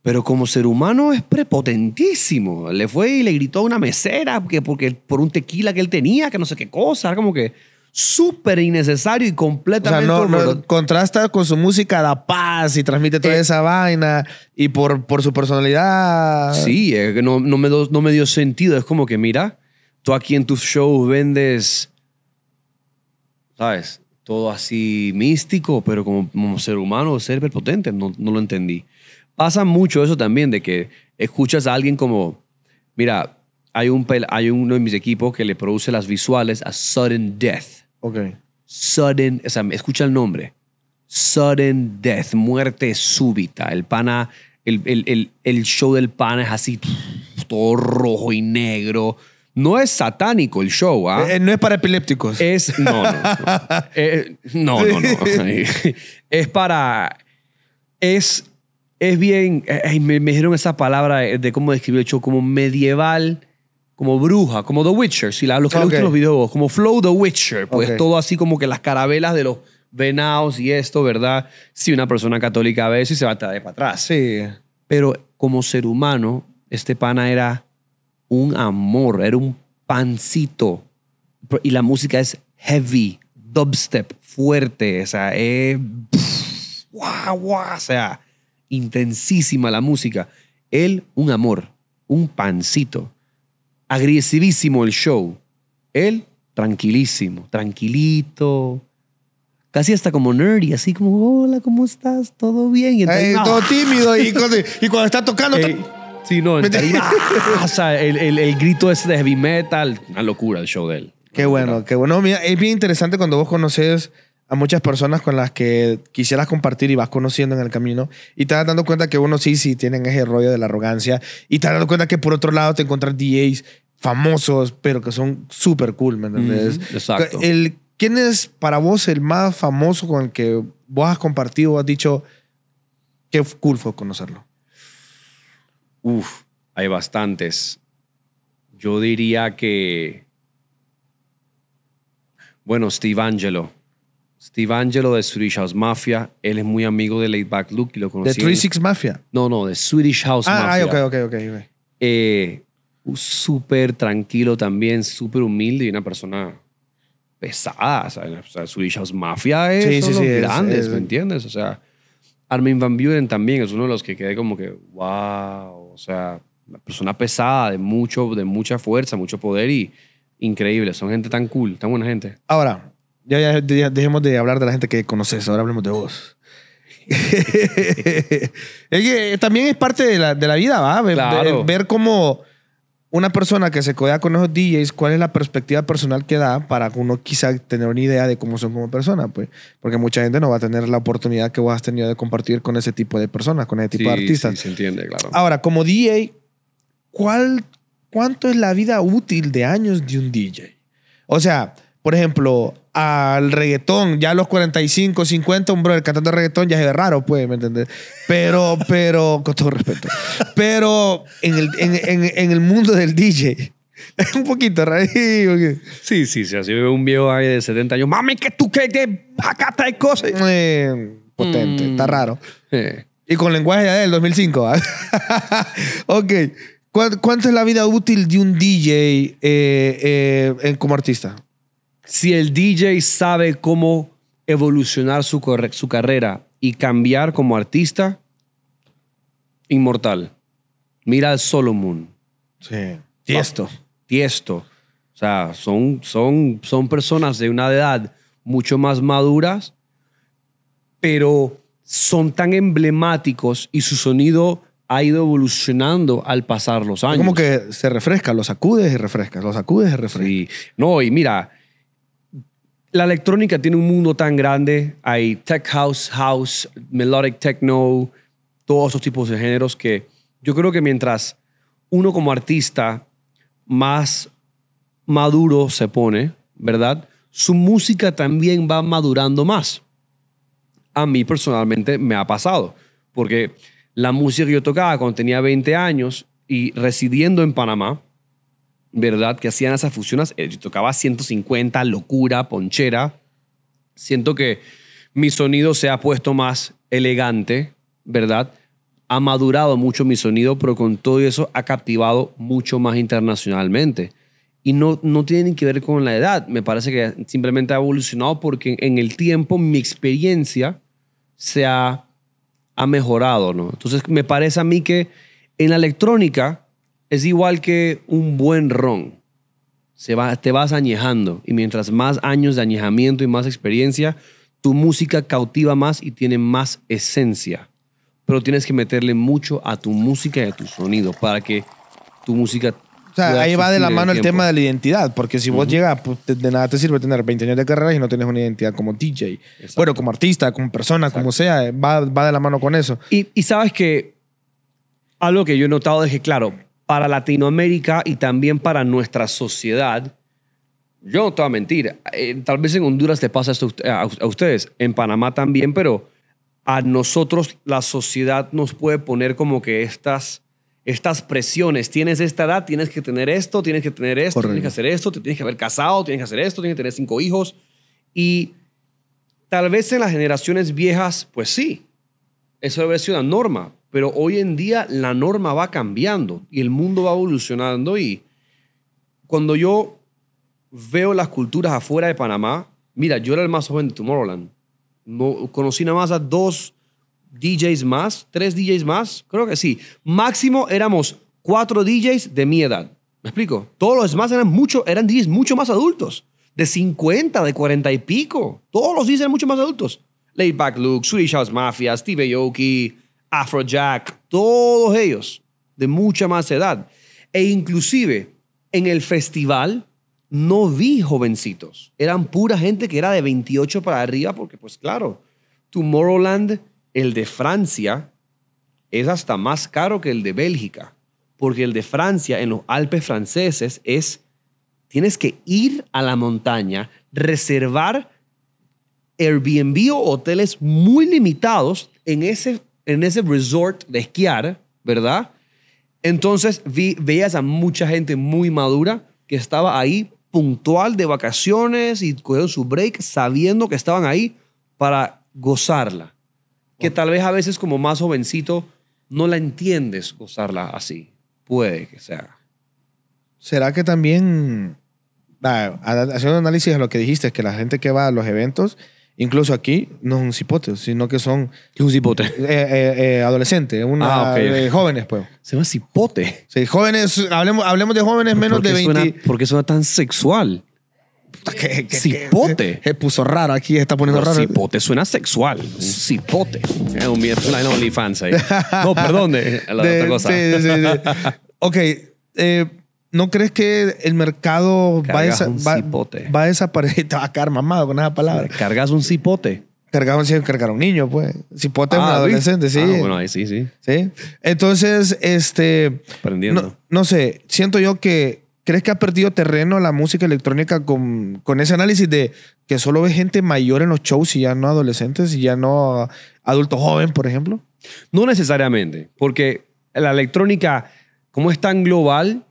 pero como ser humano es prepotentísimo. Le fue y le gritó a una mesera porque, por un tequila que él tenía, que no sé qué cosa, como que súper innecesario y completamente. O sea, no, contrasta con su música da paz y transmite toda eh. esa vaina y por, por su personalidad. Sí, eh, no, no, me no me dio sentido. Es como que, mira, tú aquí en tus shows vendes, ¿sabes? Todo así místico, pero como, ser humano, ser potente. No, lo entendí. Pasa mucho eso también, de que escuchas a alguien como, mira, hay, un, hay uno de mis equipos que le produce las visuales a Sudden Death Ok. Sudden, o sea, escucha el nombre. Sudden death, muerte súbita. El pana, el, el, show del pana es así, todo rojo y negro. No es satánico el show, ¿ah? Eh, eh, no es para epilépticos. Es. No, no. No, eh, no, no, es para. Es. Es bien. me, me, dijeron esa palabra de cómo describió el show como medieval como bruja, como The Witcher, si la, los que los videos, como Flow The Witcher, pues todo así como que las carabelas de los venados y esto, ¿verdad? Si una persona católica ve eso y se va a traer para atrás. Sí. Pero como ser humano, este pana era un amor, era un pancito. Y la música es heavy, dubstep, fuerte, o sea, es... guau, guau, o sea, intensísima la música. Él, un amor, un pancito agresivísimo el show. Él, tranquilísimo, tranquilito, casi hasta como nerdy, así como, hola, ¿cómo estás? ¿Todo bien? Eh, todo tímido y, cuando, está tocando... Eh, sí, no, o sea, el, el, grito ese de heavy metal, una locura el show de él. Qué bueno, qué bueno. Mira, es bien interesante cuando vos conoces a muchas personas con las que quisieras compartir y vas conociendo en el camino y te das dando cuenta que uno sí, sí tienen ese rollo de la arrogancia y te das dando cuenta que por otro lado te encuentras DJs famosos, pero que son súper cool, ¿me entiendes? Exacto. El, ¿Quién es para vos el más famoso con el que vos has compartido o has dicho qué cool fue conocerlo? Uf, hay bastantes. Yo diría que... Bueno, Steve Angelo Steve Angelo de Swedish House Mafia. Él es muy amigo de lateback Luke y lo conocí. ¿De Three Mafia? No, no, de Swedish House Ah, Mafia. Ah, ok, ok, ok. Eh, súper tranquilo también, súper humilde y una persona pesada. O sea, Swedish House Mafia es Sí, grandes, ¿me entiendes? O sea, Armin Van Buren también es uno de los que quedé como que, wow, o sea, una persona pesada, de, mucho, de mucha fuerza, mucho poder y increíble. Son gente tan cool, tan buena gente. Ahora, ya, ya, dejemos de hablar de la gente que conoces, ahora hablemos de vos. también es parte de la, de la vida, ¿va? ver cómo una persona que se codea con esos DJs, cuál es la perspectiva personal que da para uno quizá tener una idea de cómo son como persona, pues, porque mucha gente no va a tener la oportunidad que vos has tenido de compartir con ese tipo de personas, con ese tipo de artistas. Sí, se entiende, claro. Ahora, como DJ, ¿cuál, ¿cuánto es la vida útil de años de un DJ? O sea, por ejemplo, al reggaetón. Ya a los 45, 50, un brother cantando reggaetón ya se ve raro, pues, ¿me entendés? Pero, pero, con todo respeto. Pero en el, en, en, el mundo del DJ. Es un poquito raro. Sí, sí, sí. Así veo un viejo ahí de 70 años. Mami, que tú que de acá de cosas. Eh, potente, mm. está raro. Y con lenguaje ya del 2005. ok. ¿Cuánto es la vida útil de un DJ eh, eh, como artista? Si el DJ sabe cómo evolucionar su, su carrera y cambiar como artista, inmortal. Mira al Solomon. Sí. Tiesto. Tiesto. O sea, son, son, son personas de una edad mucho más maduras, pero son tan emblemáticos y su sonido ha ido evolucionando al pasar los años. como que se refresca, los acudes y refrescas, los acudes y refrescas. No, y mira, la electrónica tiene un mundo tan grande. Hay tech house, house, melodic techno, todos esos tipos de géneros que yo creo que mientras uno como artista más maduro se pone, ¿verdad? Su música también va madurando más. A mí personalmente me ha pasado, porque la música que yo tocaba cuando tenía 20 años y residiendo en Panamá, ¿verdad? Que hacían esas fusiones. Yo eh, tocaba 150, locura, ponchera. Siento que mi sonido se ha puesto más elegante, ¿verdad? Ha madurado mucho mi sonido, pero con todo eso ha captivado mucho más internacionalmente. Y no, no tiene que ver con la edad. Me parece que simplemente ha evolucionado porque en el tiempo mi experiencia se ha, ha mejorado, ¿no? Entonces me parece a mí que en la electrónica es igual que un buen ron. Se va, te vas añejando y mientras más años de añejamiento y más experiencia, tu música cautiva más y tiene más esencia. Pero tienes que meterle mucho a tu música y a tu sonido para que tu música... O ahí va de la mano el, tema de la identidad, porque si vos llegas, pues, de nada te sirve tener 20 años de carrera y no tienes una identidad como DJ. Bueno, como artista, como persona, como sea, va, de la mano con eso. Y, y sabes que algo que yo he notado es que, claro, para Latinoamérica y también para nuestra sociedad. Yo no te voy a mentir, eh, tal vez en Honduras te pasa esto a, ustedes, en Panamá también, pero a nosotros la sociedad nos puede poner como que estas, estas presiones, tienes esta edad, tienes que tener esto, tienes que tener esto, tienes que hacer esto, te tienes que haber casado, tienes que hacer esto, tienes que tener cinco hijos. Y tal vez en las generaciones viejas, pues sí, eso debe ser una norma, pero hoy en día la norma va cambiando y el mundo va evolucionando y cuando yo veo las culturas afuera de Panamá, mira, yo era el más joven de Tomorrowland. No, conocí nada más a dos DJs más, tres DJs más, creo que sí. Máximo éramos cuatro DJs de mi edad. ¿Me explico? Todos los demás eran mucho, eran DJs mucho más adultos. De 50, de 40 y pico. Todos los DJs eran mucho más adultos. Laidback Luke, Swedish House Mafia, Steve Aoki, Afrojack, todos ellos de mucha más edad. E inclusive en el festival no vi jovencitos. Eran pura gente que era de 28 para arriba porque pues claro, Tomorrowland, el de Francia, es hasta más caro que el de Bélgica. Porque el de Francia, en los Alpes franceses, es, tienes que ir a la montaña, reservar Airbnb o hoteles muy limitados en ese en ese resort de esquiar, ¿verdad? Entonces veías a mucha gente muy madura que estaba ahí puntual de vacaciones y cogieron su break sabiendo que estaban ahí para gozarla. Que tal vez a veces como más jovencito no la entiendes gozarla así. Puede que sea. ¿Será que también, haciendo análisis de lo que dijiste, que la gente que va a los eventos Incluso aquí no es un cipote, sino que son. ¿Qué es un cipote? Eh, eh, eh adolescentes, ah, jóvenes, pues. Se llama cipote. Sí, jóvenes, hablemos, hablemos de jóvenes menos de 20. Suena, ¿Por qué suena tan sexual? cipote. Eh, se puso raro aquí, está poniendo raro. Cipote suena sexual. Cipote. Es un no, OnlyFans ahí. No, perdón, eh, la otra cosa. Sí, sí, sí. ok. Eh, ¿No crees que el mercado va, a desaparecer? Te va a quedar mamado con esa palabra. Cargas un cipote. cargas un, cargar un niño, pues. Cipote es un ah, adolescente, sí. Ah, bueno, ahí sí, sí. Sí. Entonces, este. Aprendiendo. No, sé, siento yo que. ¿Crees que ha perdido terreno la música electrónica con, con ese análisis de que solo ve gente mayor en los shows y ya no adolescentes y ya no adulto joven, por ejemplo? No necesariamente, porque la electrónica, como es tan global,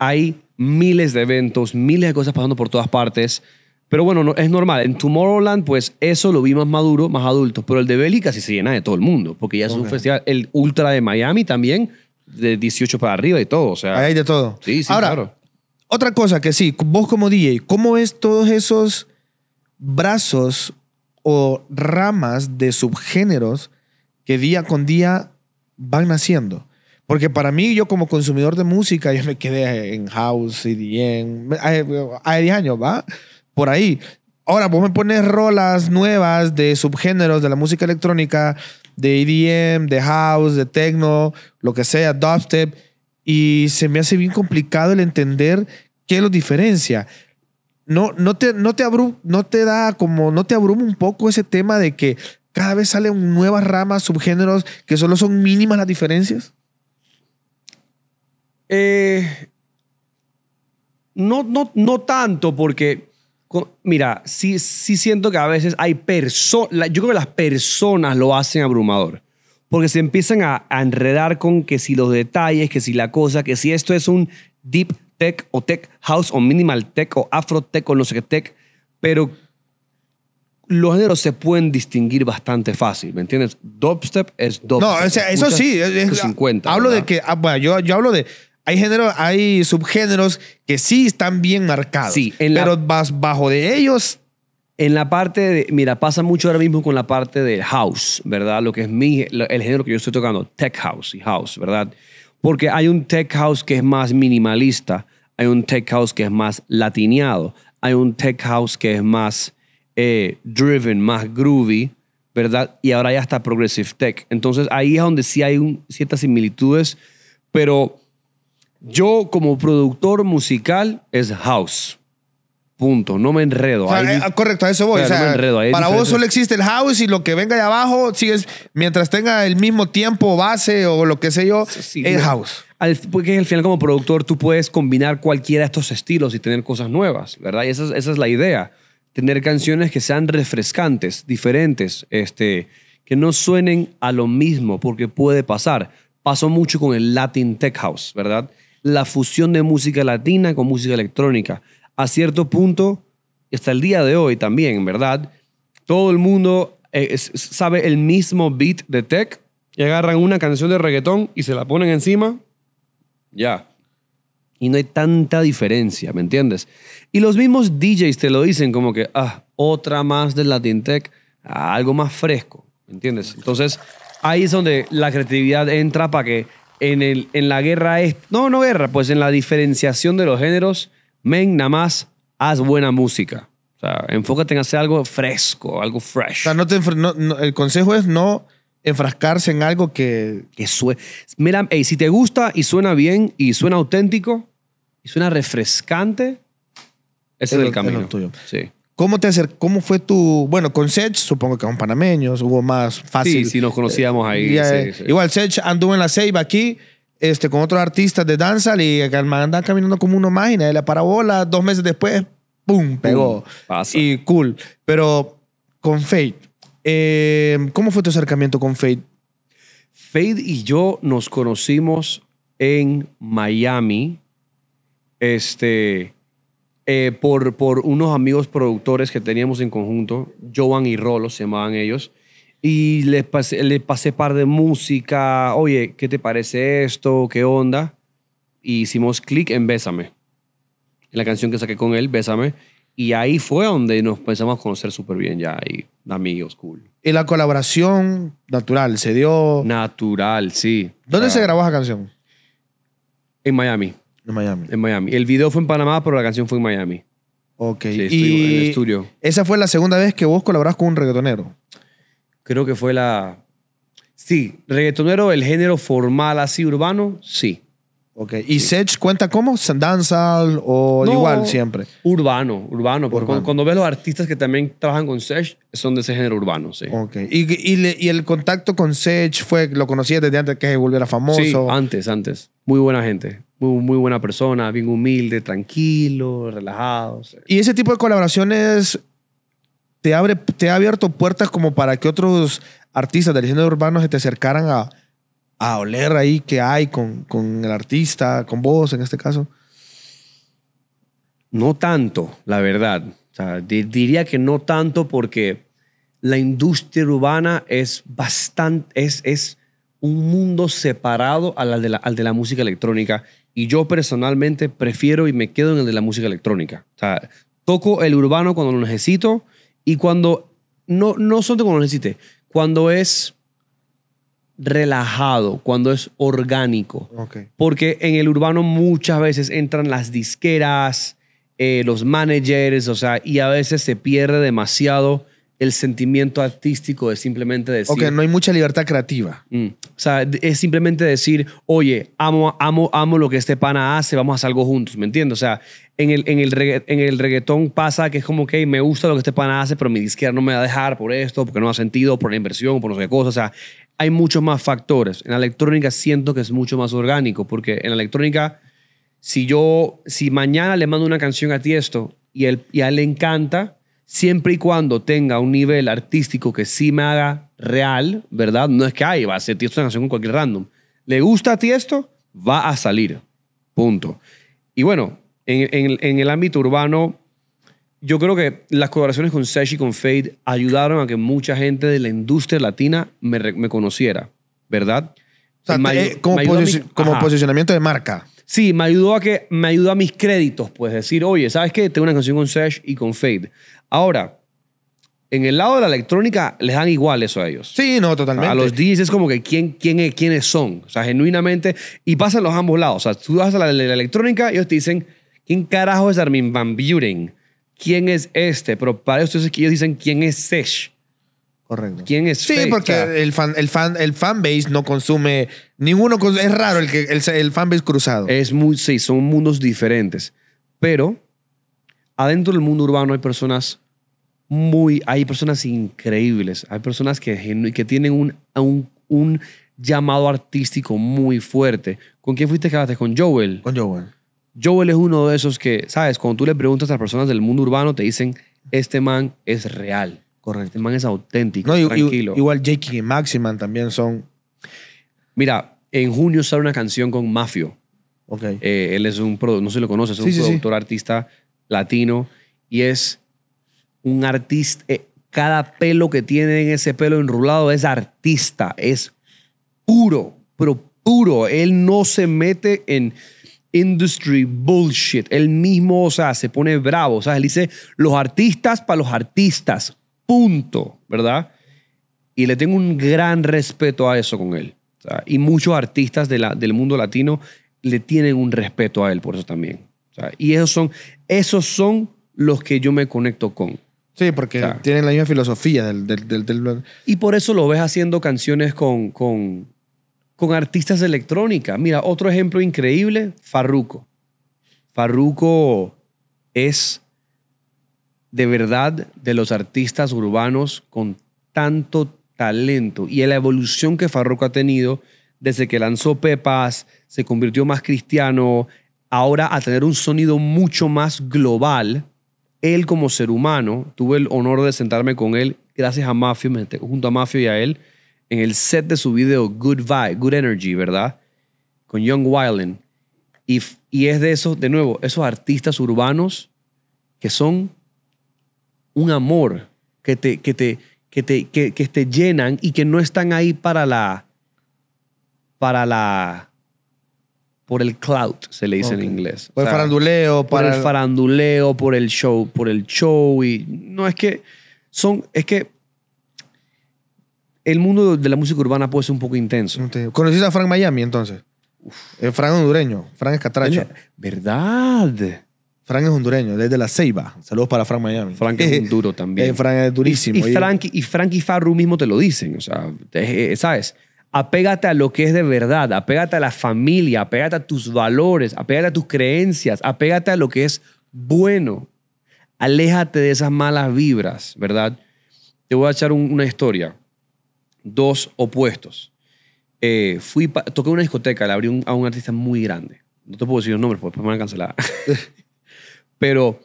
hay miles de eventos, miles de cosas pasando por todas partes. Pero bueno, no, es normal. En Tomorrowland, pues eso lo vi más maduro, más adulto. Pero el de Belly casi se llena de todo el mundo, porque ya es un festival. El Ultra de Miami también, de 18 para arriba y todo. O sea, hay de todo. Sí, sí, claro. Otra cosa que sí, vos como DJ, ¿cómo ves todos esos brazos o ramas de subgéneros que día con día van naciendo? Porque para mí, yo como consumidor de música, yo me quedé en house, CDN, hay 10 años, ¿va? Por ahí. Ahora, vos me pones rolas nuevas de subgéneros de la música electrónica, de EDM, de house, de techno, lo que sea, dubstep, y se me hace bien complicado el entender qué los diferencia. No, no, te, no, te no te da como, no te abruma un poco ese tema de que cada vez salen nuevas ramas, subgéneros, que solo son mínimas las diferencias. Eh, no, no, no tanto porque, mira, sí, sí siento que a veces hay personas, yo creo que las personas lo hacen abrumador, porque se empiezan a, enredar con que si los detalles, que si la cosa, que si esto es un deep tech o tech house o minimal tech o afro tech o no sé qué tech, pero los géneros se pueden distinguir bastante fácil, ¿me entiendes? Dubstep es dubstep. No, eso sí. Es, hablo de que, ah, bueno, yo, yo hablo de hay género, hay subgéneros que sí están bien marcados. Sí, en la- pero vas bajo de ellos. En la parte de, mira, pasa mucho ahora mismo con la parte de house, ¿verdad? Lo que es mi, el género que yo estoy tocando, tech house y house, ¿verdad? Porque hay un tech house que es más minimalista, hay un tech house que es más latineado, hay un tech house que es más eh, driven, más groovy, ¿verdad? Y ahora ya está progressive tech. Entonces ahí es donde sí hay ciertas similitudes, pero yo como productor musical es house. Punto, no me enredo. Eh, correcto, a eso voy. para vos solo existe el house y lo que venga de abajo, sigues, mientras tenga el mismo tiempo, base o lo que sé yo, es house. porque al final como productor tú puedes combinar cualquiera de estos estilos y tener cosas nuevas, ¿verdad? Y esa es, esa es la idea, tener canciones que sean refrescantes, diferentes, este, que no suenen a lo mismo, porque puede pasar. Pasó mucho con el Latin Tech House, ¿verdad? la fusión de música latina con música electrónica. A cierto punto, hasta el día de hoy también, ¿verdad? Todo el mundo eh, sabe el mismo beat de tech y agarran una canción de reggaetón y se la ponen encima. Ya. Y no hay tanta diferencia, ¿me entiendes? Y los mismos DJs te lo dicen como que, ah, otra más de Latin Tech, algo más fresco, ¿me entiendes? Entonces, ahí es donde la creatividad entra para que en, el, en la guerra, es no, no guerra, pues en la diferenciación de los géneros, men, nada más haz buena música. O sea, enfócate en hacer algo fresco, algo fresh. O sea, no te el consejo es no enfrascarse en algo que... que sue Mira, hey, si te gusta y suena bien y suena auténtico y suena refrescante, ese es el, camino. tuyo. Sí. ¿Cómo te ¿Cómo fue tu. Bueno, con Sech, supongo que con panameños, hubo más fácil. Sí, sí, nos conocíamos ahí. Eh, eh, igual Sech anduvo en la Ceiba aquí. Este, con otros artistas de danza y andan caminando como una máquina de la parabola. Dos meses después, ¡pum! pegó. Pasa. Y cool. Pero con Fade, eh, ¿cómo fue tu acercamiento con Fade? Fade y yo nos conocimos en Miami. Este eh, por, por unos amigos productores que teníamos en conjunto, Joan y Rolo se llamaban ellos, y les pasé, pasé par de música, oye, ¿qué te parece esto? ¿Qué onda? Y hicimos clic en Bésame, la canción que saqué con él, Bésame, y ahí fue donde nos empezamos a conocer súper bien ya, y amigos, cool. ¿Y la colaboración natural se dio? Natural, sí. ¿Dónde se grabó esa canción? En Miami. En Miami. En Miami. El video fue en Panamá, pero la canción fue en Miami. Ok. y el estudio. Esa fue la segunda vez que vos colaborás con un reggaetonero. Creo que fue la... Sí, reggaetonero, el género formal así urbano, sí. Ok. ¿Y sí. cuenta cómo? danza o igual siempre? Urbano, urbano. urbano. Cuando, ves los artistas que también trabajan con Sech, son de ese género urbano, sí. Ok. ¿Y, y, el contacto con Sech fue, lo conocías desde antes que se volviera famoso? Sí, antes, antes. Muy buena gente muy, buena persona, bien humilde, tranquilo, relajado. Y ese tipo de colaboraciones te, abre, te ha abierto puertas como para que otros artistas del género urbano se te acercaran a, a oler ahí qué hay con, el artista, con vos en este caso? No tanto, la verdad. diría que no tanto porque la industria urbana es bastante, es, es un mundo separado al de la, al de la música electrónica y yo personalmente prefiero y me quedo en el de la música electrónica. O sea, toco el urbano cuando lo necesito y cuando no, no solo cuando lo necesite, cuando es relajado, cuando es orgánico. Porque en el urbano muchas veces entran las disqueras, eh, los managers, o sea, y a veces se pierde demasiado el sentimiento artístico es simplemente decir. Ok, no hay mucha libertad creativa. Mm. O sea, es simplemente decir, oye, amo, amo, amo lo que este pana hace, vamos a hacer algo juntos, ¿me entiendes? O sea, en el, en, el en el reggaetón pasa que es como, ok, me gusta lo que este pana hace, pero mi disquera no me va a dejar por esto, porque no ha sentido, por la inversión, por no sé qué cosa. O sea, hay muchos más factores. En la electrónica siento que es mucho más orgánico, porque en la electrónica, si yo, si mañana le mando una canción a Tiesto y, él, y a él le encanta, siempre y cuando tenga un nivel artístico que sí me haga real, ¿verdad? No es que, ahí va a ser Tiesto una canción con cualquier random. ¿Le gusta a esto? Va a salir. Punto. Y bueno, en, el ámbito urbano, yo creo que las colaboraciones con Sesh y con Fade ayudaron a que mucha gente de la industria latina me, conociera, ¿verdad? O sea, eh, como, posicionamiento de marca. Sí, me ayudó a que me ayudó a mis créditos, pues decir, oye, ¿sabes qué? Tengo una canción con Sesh y con Fade. Ahora, en el lado de la electrónica les dan igual eso a ellos. Sí, no, totalmente. A los DJs es como que quién, quién, quiénes son. O sea, genuinamente. Y pasan los ambos lados. O sea, tú vas a la, electrónica la electrónica, ellos te dicen, ¿quién carajo es Armin Van Buren? ¿Quién es este? Pero para ellos, ellos dicen, ¿quién es Sesh? Correcto. ¿Quién es Sí, porque el, fan, el, fan, base no consume. Ninguno. Es raro el, que, el, fanbase cruzado. Es muy, sí, son mundos diferentes. Pero adentro del mundo urbano hay personas muy, hay personas increíbles, hay personas que, que tienen un, un, llamado artístico muy fuerte. ¿Con quién fuiste que hablaste? Con Joel. Con Joel. Joel es uno de esos que, ¿sabes? Cuando tú le preguntas a las personas del mundo urbano, te dicen, este man es real. Correcto. Este man es auténtico, tranquilo. Igual Jake y Maximan también son... Mira, en junio sale una canción con Mafio. Eh, él es un productor, no se lo conoces, es un productor artista latino y es un artista. Eh, cada pelo que tiene en ese pelo enrulado es artista, es puro, pero puro. Él no se mete en industry bullshit. Él mismo, o sea, se pone bravo. O sea, él dice los artistas para los artistas, punto, ¿verdad? Y le tengo un gran respeto a eso con él. y muchos artistas del mundo latino le tienen un respeto a él por eso también y esos son, esos son los que yo me conecto con. Sí, porque tienen la misma filosofía del, Y por eso lo ves haciendo canciones con, con, artistas de electrónica. Mira, otro ejemplo increíble, Farruko. Farruko es de verdad de los artistas urbanos con tanto talento y la evolución que Farruko ha tenido desde que lanzó Pepas, se convirtió más cristiano, ahora a tener un sonido mucho más global. Él como ser humano, tuve el honor de sentarme con él, gracias a Mafio, junto a Mafio y a él, en el set de su video Good Vibe, Good Energy, ¿verdad? Con Young Wildin. Y, y es de esos, de nuevo, esos artistas urbanos que son un amor, que te, que te, que te, que te llenan y que no están ahí para la, para la, por el cloud, se le dice en inglés. Por el faranduleo, para... por el faranduleo, por el show, por el show y no es que son es que el mundo de la música urbana puede ser un poco intenso. ¿Conociste a Frank Miami entonces? El eh, Frank hondureño, Frank es catracho. ¿Verdad? Frank es hondureño, desde la Ceiba. Saludos para Frank Miami. Frank es duro también. Eh, Frank es durísimo. Y, Frank, y Frank y Farru mismo te lo dicen, o sea, eh, ¿sabes? Apégate a lo que es de verdad, apégate a la familia, apégate a tus valores, apégate a tus creencias, apégate a lo que es bueno. Aléjate de esas malas vibras, ¿verdad? Te voy a echar una historia. Dos opuestos. Eh, fui toqué una discoteca, la abrí a un artista muy grande. No te puedo decir los nombres porque me van a cancelar. Pero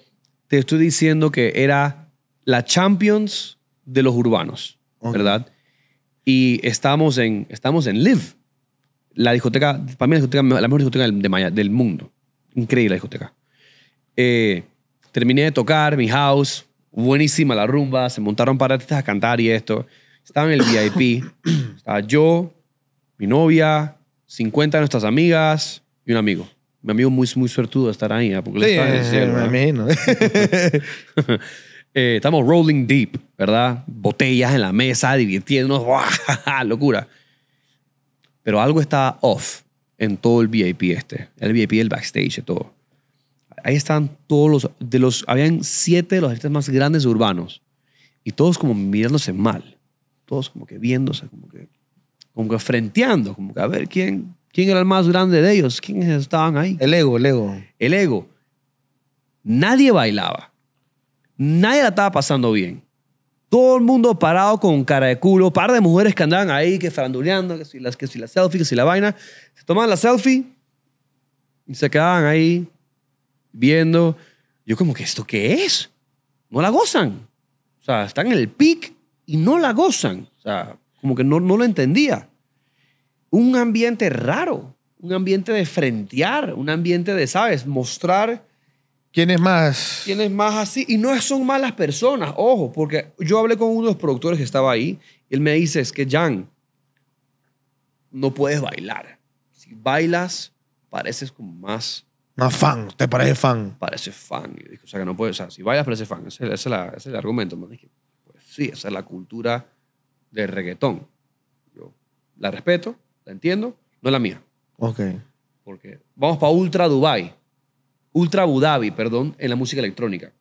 te estoy diciendo que era la Champions de los urbanos, ¿verdad? y estábamos en, estamos en Live, la discoteca, para mí la, mejor discoteca del, del mundo. Increíble la discoteca. Eh, terminé de tocar mi house, buenísima la rumba, se montaron para a cantar y esto. Estaba en el VIP, estaba yo, mi novia, 50 de nuestras amigas y un amigo. Mi amigo muy, muy suertudo de estar ahí, ¿eh? porque le Me ¿eh? imagino. Eh, estamos rolling deep, ¿verdad? Botellas en la mesa, divirtiéndonos, locura. Pero algo está off en todo el VIP este, el VIP, el backstage, todo. Ahí están todos los, de los, habían siete de los artistas más grandes urbanos y todos como mirándose mal, todos como que viéndose, como que, como que frenteando, como que a ver quién, quién era el más grande de ellos, quiénes estaban ahí. El ego, el ego. El ego. Nadie bailaba nadie la estaba pasando bien. Todo el mundo parado con cara de culo, par de mujeres que andaban ahí, que faranduleando, que si, las, que la selfie, que si la vaina. Se tomaban la selfie y se quedaban ahí viendo. Yo como que, ¿esto qué es? No la gozan. O sea, están en el pic y no la gozan. O sea, como que no, no lo entendía. Un ambiente raro, un ambiente de frentear, un ambiente de, ¿sabes? Mostrar ¿Quién es más? ¿Quién es más así? Y no son malas personas, ojo, porque yo hablé con uno de los productores que estaba ahí. Y él me dice, es que Jan, no puedes bailar. Si bailas, pareces como más... Más fan, te parece fan. Parece fan. O sea, que no puedes, o sea, si bailas, parece fan. Ese, es, el argumento. Pues sí, esa es la cultura del reggaetón. Yo la respeto, la entiendo, no es la mía. Ok. Porque vamos para Ultra Dubai Ultra Abu Dhabi, perdón, en la música electrónica.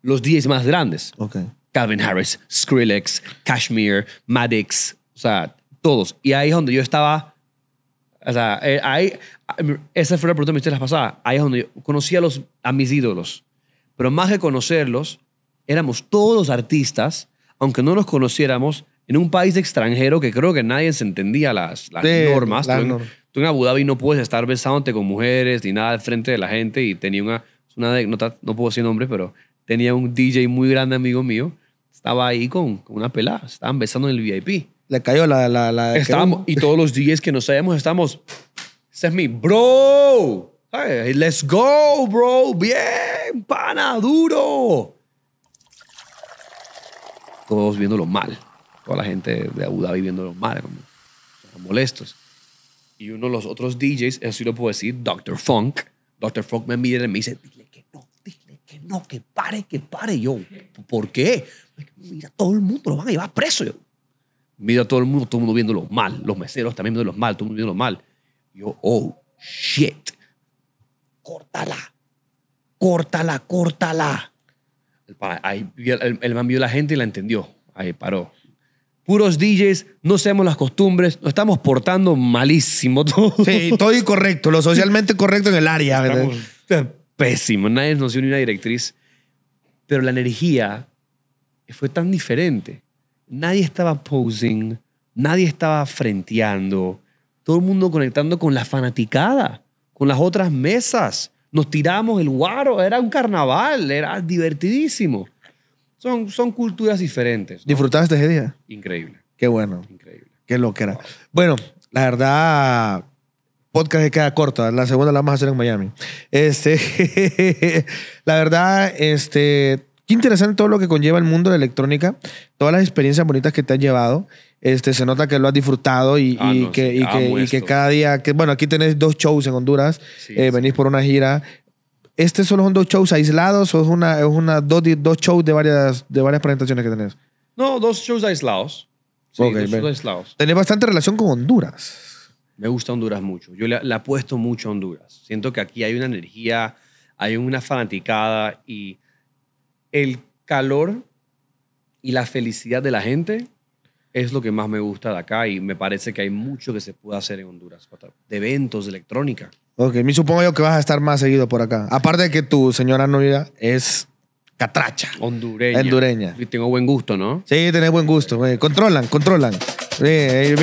Los 10 más grandes. Okay. Calvin Harris, Skrillex, Kashmir, Maddox, o sea, todos. Y ahí es donde yo estaba, o sea, eh, ahí, esa fue la pregunta que me hiciste la pasada, ahí es donde yo conocía a, los, a mis ídolos. Pero más que conocerlos, éramos todos artistas, aunque no los conociéramos, en un país extranjero que creo que nadie se entendía las, normas. tú, en, Abu Dhabi no puedes estar besándote con mujeres ni nada al frente de la gente y tenía una, una no, no puedo decir nombre, pero tenía un DJ muy grande amigo mío, estaba ahí con, con una pelada, estaban besando en el VIP. Le cayó la... la, y todos los DJs que nos sabemos estamos. ese bro, hey, let's go bro, bien, pana, duro. Todos viéndolo mal toda la gente de Abu Dhabi los malos, como, molestos. Y uno de los otros DJs, eso sí lo puedo decir, Dr. Funk. Dr. Funk me mira y me dice, dile que no, dile que no, que pare, que pare. Yo, ¿por qué? Mira, todo el mundo lo van a llevar preso. Yo, mira todo el mundo, todo el mundo viéndolo mal. Los meseros también los mal, todo el mundo viéndolo mal. Yo, oh, shit. Córtala. Córtala, córtala. Ahí el, el, el man vio a la gente y la entendió. Ahí paró puros DJs, no seamos las costumbres, nos estamos portando malísimo todo. Sí, todo incorrecto, lo socialmente correcto en el área. pésimo, nadie nos dio ni una directriz. Pero la energía fue tan diferente. Nadie estaba posing, nadie estaba frenteando, todo el mundo conectando con la fanaticada, con las otras mesas. Nos tiramos el guaro, era un carnaval, era divertidísimo. Son, culturas diferentes. ¿Disfrutaste ese día? Increíble. Qué bueno. Increíble. Qué lo era. Bueno, la verdad, podcast que queda corta. La segunda la vamos a hacer en Miami. Este, la verdad, este, qué interesante todo lo que conlleva el mundo de la electrónica, todas las experiencias bonitas que te han llevado. Este, se nota que lo has disfrutado y, ah, que, que, cada día, que bueno, aquí tenés dos shows en Honduras, eh, venís por una gira, este solo son dos shows aislados o es una, dos, shows de varias, de varias presentaciones que tenés. No, dos shows aislados. Sí, aislados. Tenés bastante relación con Honduras. Me gusta Honduras mucho. Yo le, le apuesto mucho a Honduras. Siento que aquí hay una energía, hay una fanaticada y el calor y la felicidad de la gente es lo que más me gusta de acá y me parece que hay mucho que se puede hacer en Honduras, de eventos, de electrónica. Ok, me supongo yo que vas a estar más seguido por acá. Aparte de que tu señora novia es catracha. Hondureña. Hondureña. Y tengo buen gusto, ¿no? Sí, tenés buen gusto. Controlan, controlan. Eh,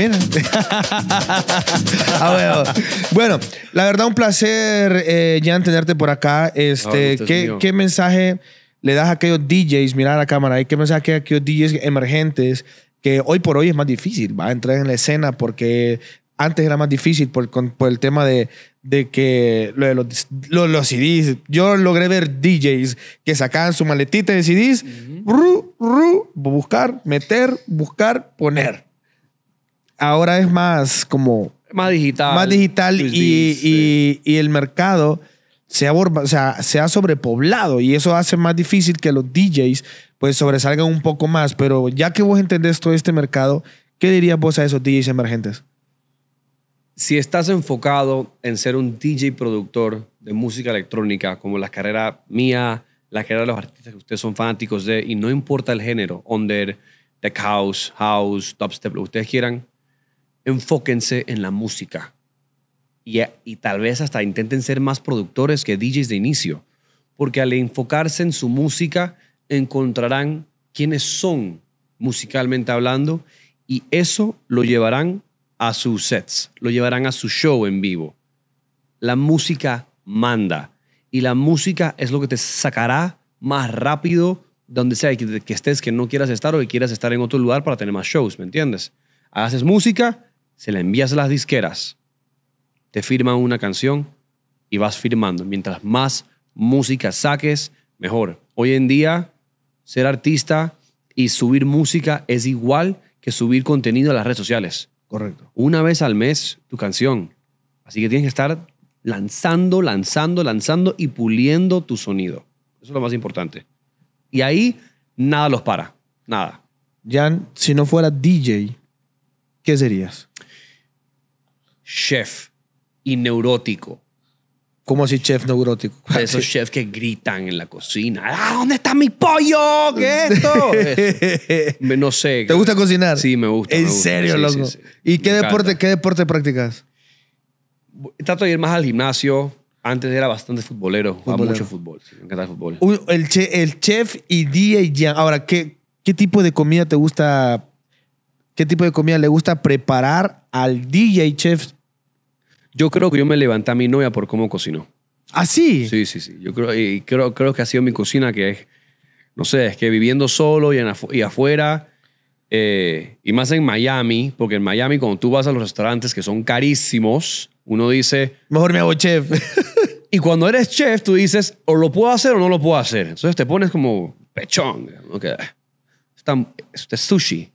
bueno. la verdad, un placer, eh, Jan, tenerte por acá. Este, ¿qué, mensaje le das a aquellos DJs, mira la cámara, y qué mensaje a aquellos DJs emergentes que hoy por hoy es más difícil, va a entrar en la escena porque antes era más difícil por, el tema de, de que lo de los, los, CDs. Yo logré ver DJs que sacaban su maletita de CDs, buscar, meter, buscar, poner. Ahora es más como... Más digital. Más digital pues y, el mercado se ha, o sea, se ha sobrepoblado y eso hace más difícil que los DJs pues sobresalgan un poco más. Pero ya que vos entendés todo este mercado, ¿qué dirías vos a esos DJs emergentes? si estás enfocado en ser un DJ productor de música electrónica, como la carrera mía, la carrera de los artistas que ustedes son fanáticos de, y no importa el género, under, tech house, house, dubstep, lo que ustedes quieran, enfóquense en la música. Y, tal vez hasta intenten ser más productores que DJs de inicio, porque al enfocarse en su música encontrarán quiénes son musicalmente hablando y eso lo llevarán a sus sets, lo llevarán a su show en vivo. La música manda y la música es lo que te sacará más rápido donde sea que, estés, que no quieras estar o que quieras estar en otro lugar para tener más shows, ¿me entiendes? Haces música, se la envías a las disqueras, te firman una canción y vas firmando. Mientras más música saques, mejor. Hoy en día, ser artista y subir música es igual que subir contenido a las redes sociales. Correcto. Una vez al mes tu canción. Así que tienes que estar lanzando, lanzando, lanzando y puliendo tu sonido. Eso es lo más importante. Y ahí nada los para, nada. Jan, si no fuera DJ, ¿qué serías? Chef y neurótico ¿Cómo así chef neurótico? esos chefs que gritan en la cocina. ¡Ah, ¿dónde está mi pollo? ¿Qué es esto? no sé. ¿Te gusta cocinar? Sí, me gusta. ¿En serio, loco? ¿Y qué deporte, qué deporte practicas? Trato de ir más al gimnasio. Antes era bastante futbolero. Jugaba mucho fútbol. me encanta el fútbol. el, chef y DJ Ahora, ¿qué, ¿qué tipo de comida te gusta? ¿Qué tipo de comida le gusta preparar al DJ chef yo creo que yo me levanté a mi novia por cómo cocinó. ¿Ah, sí? Sí, sí, sí. Yo creo, y creo, creo que ha sido mi cocina que es, no sé, es que viviendo solo y, en y afuera, eh, y más en Miami, porque en Miami cuando tú vas a los restaurantes que son carísimos, uno dice... Mejor me hago chef. y cuando eres chef, tú dices, o lo puedo hacer o no lo puedo hacer. Entonces te pones como pechón. Okay. Ah, este sushi,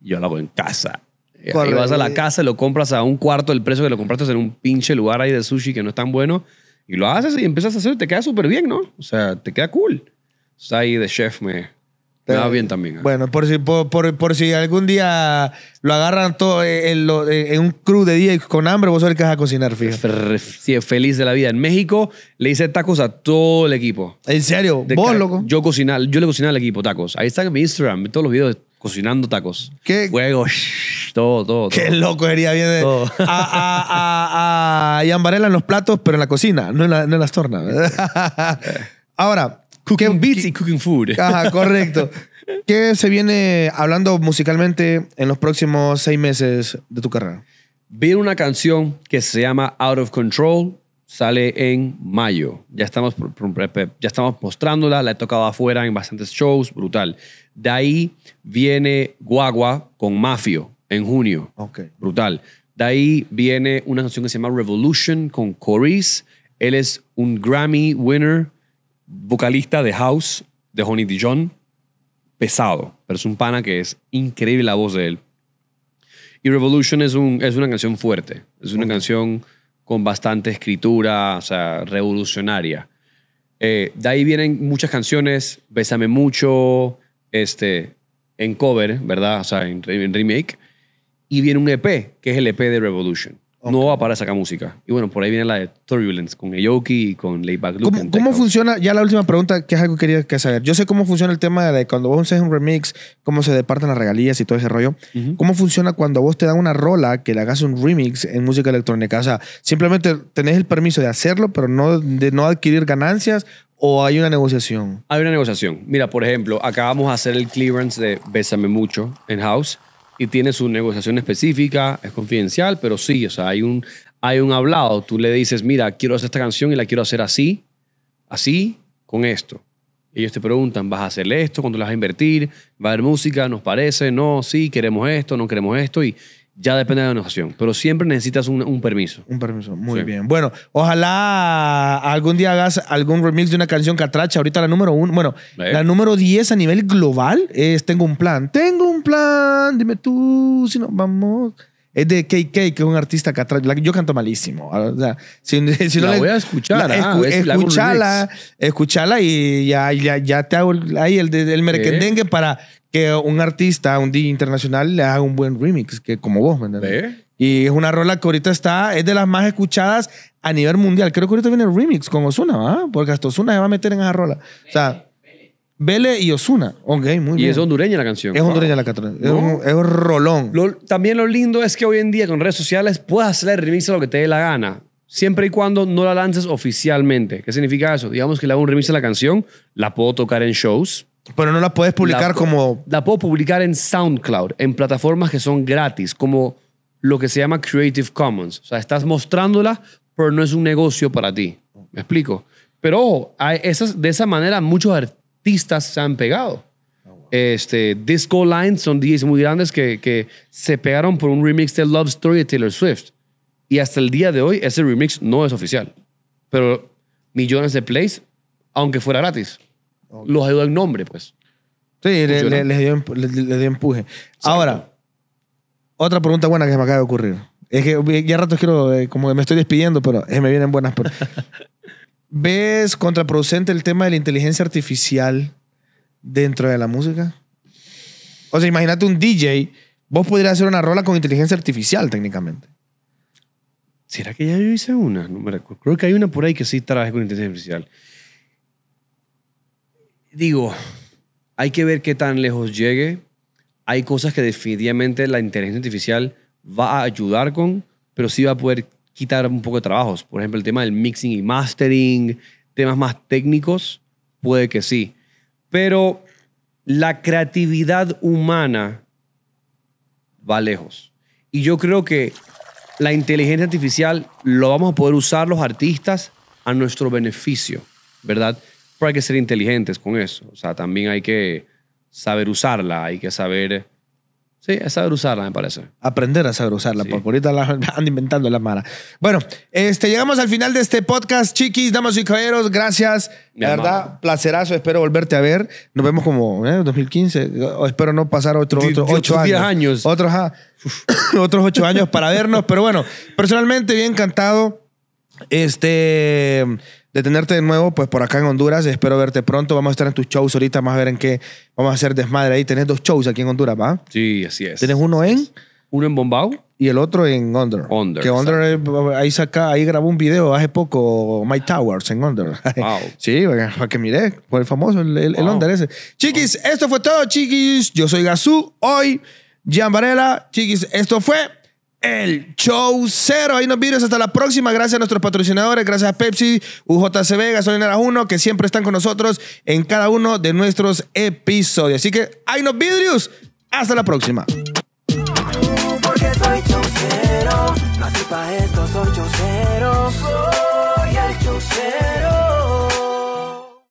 yo lo hago en casa. Y eh, vas a la casa, lo compras a un cuarto del precio que lo compraste en un pinche lugar ahí de sushi que no es tan bueno. Y lo haces y empiezas a hacer y te queda súper bien, ¿no? O sea, te queda cool. O sea, ahí de chef me, me va bien también. ¿eh? Bueno, por si, por, si algún día lo agarran todo eh, en, un crew de día con hambre, vos sos que vas a cocinar, fíjate. Sí, feliz de la vida. En México le hice tacos a todo el equipo. ¿En serio? ¿Vos, loco? Yo, yo le cocinaba al equipo tacos. Ahí está en mi Instagram, todos los videos cocinando tacos. ¿Qué? Fuego, todo, todo, Qué loco sería bien a, a, a, en los platos, pero en la cocina, no en, las tornas. Ahora, Cooking beats y cooking food. correcto. ¿Qué se viene hablando musicalmente en los próximos seis meses de tu carrera? Viene una canción que se llama Out of Control. Sale en mayo. Ya estamos, ya estamos mostrándola. La he tocado afuera en bastantes shows. Brutal. De ahí viene Guagua con Mafio en junio. Brutal. De ahí viene una canción que se llama Revolution con Coris. Él es un Grammy winner, vocalista de House, de Honey Dijon. Pesado, pero es un pana que es increíble la voz de él. Y Revolution es, una canción fuerte, es una canción con bastante escritura, o sea, revolucionaria. Eh, de ahí vienen muchas canciones, Bésame mucho, este, en cover, ¿verdad? O sea, en, remake. Y viene un EP, que es el EP de Revolution. No va para sacar música. Y bueno, por ahí viene la de Turbulence con Aoki y con Layback Luke. ¿Cómo, funciona? Ya la última pregunta, que es algo que quería saber. Yo sé cómo funciona el tema de cuando vos haces un remix, cómo se departan las regalías y todo ese rollo. ¿Cómo funciona cuando vos te dan una rola que le hagas un remix en música electrónica? O sea, simplemente tenés el permiso de hacerlo, pero no de no adquirir ganancias ¿O hay una negociación? Hay una negociación. Mira, por ejemplo, acabamos de hacer el clearance de Bésame Mucho en House y tiene su negociación específica, es confidencial, pero sí, o sea, hay un, hay un hablado. Tú le dices, mira, quiero hacer esta canción y la quiero hacer así, así, con esto. Ellos te preguntan, ¿vas a hacer esto? ¿Cuándo la vas a invertir? ¿Va a haber música? ¿Nos parece? No, sí, queremos esto, no queremos esto. Y ya depende de la donación, pero siempre necesitas un, permiso. Un permiso, muy bien. Bueno, ojalá algún día hagas algún remix de una canción catracha. Ahorita la número uno, bueno, la número diez a nivel global es Tengo un plan. Tengo un plan, dime tú si no vamos. Es de KK, que es un artista catracha. Yo canto malísimo. si, la voy a escuchar. Ah, Escúchala y ya, ya, te hago ahí el, el para un artista, un DJ internacional, le haga un buen remix, que como vos, ¿me Y es una rola que ahorita está, es de las más escuchadas a nivel mundial. Creo que ahorita viene el remix con Osuna, ¿verdad? Porque hasta Osuna se va a meter en esa rola. O sea, Vele y Osuna. Ok, muy bien. Y es hondureña la canción. Es hondureña la canción. Es, un, rolón. también lo lindo es que hoy en día con redes sociales puedes hacer remix a lo que te dé la gana. Siempre y cuando no la lances oficialmente. ¿Qué significa eso? Digamos que le hago un remix a la canción, la puedo tocar en shows pero no la puedes publicar como... La puedo publicar en SoundCloud, en plataformas que son gratis, como lo que se llama Creative Commons. O sea, estás mostrándola, pero no es un negocio para ti. ¿Me explico? Pero ojo, esas, de esa manera muchos artistas se han pegado. Ah, este, Disco Lines son DJs muy grandes que, que se pegaron por un remix de Love Story de Taylor Swift. Y hasta el día de hoy ese remix no es oficial. Pero millones de plays, aunque fuera gratis. Los ayudó en nombre, pues. Sí, les dio, em, dio, empuje. Ahora, otra pregunta buena que se me acaba de ocurrir. Es que ya rato quiero, eh, como como me estoy despidiendo, pero me vienen buenas. ¿Ves contraproducente el tema de la inteligencia artificial dentro de la música? O sea, imagínate un DJ, vos podrías hacer una rola con inteligencia artificial técnicamente. ¿Será que ya yo hice una? Creo que hay una por ahí que sí trabaja con inteligencia artificial digo, hay que ver qué tan lejos llegue. Hay cosas que definitivamente la inteligencia artificial va a ayudar con, pero sí va a poder quitar un poco de trabajos. Por ejemplo, el tema del mixing y mastering, temas más técnicos, puede que sí. Pero la creatividad humana va lejos. Y yo creo que la inteligencia artificial lo vamos a poder usar los artistas a nuestro beneficio, ¿verdad? Pero hay que ser inteligentes con eso. O sea, también hay que saber usarla, hay que saber... Sí, saber usarla, me parece. Aprender a saber usarla, porque ahorita la, andan inventando la mala Bueno, este, llegamos al final de este podcast, chiquis, damas y caballeros, gracias. la verdad, placerazo, espero volverte a ver. Nos vemos como ¿eh? 2015, espero no pasar otro, otro ocho años. años. Otros, otros ocho años para vernos, pero bueno, personalmente bien encantado. Este de tenerte de nuevo pues por acá en Honduras. Espero verte pronto. Vamos a estar en tus shows ahorita. Vamos a ver en qué vamos a hacer desmadre ahí. Tenés dos shows aquí en Honduras, ¿va? Sí, así es. Tenés uno en... Uno en Bombao. Y el otro en Under. Under que Under ahí saca, ahí grabó un video hace poco, My Towers en Under. Wow. sí, para que mire, por el famoso, el, el ese. Chiquis, esto fue todo, chiquis. Yo soy Gazú. Hoy, Gian Varela. Chiquis, esto fue el show cero. Ahí nos vemos Hasta la próxima. Gracias a nuestros patrocinadores. Gracias a Pepsi, Vega, Solinera 1, que siempre están con nosotros en cada uno de nuestros episodios. Así que ahí nos vidrios. Hasta la próxima. soy el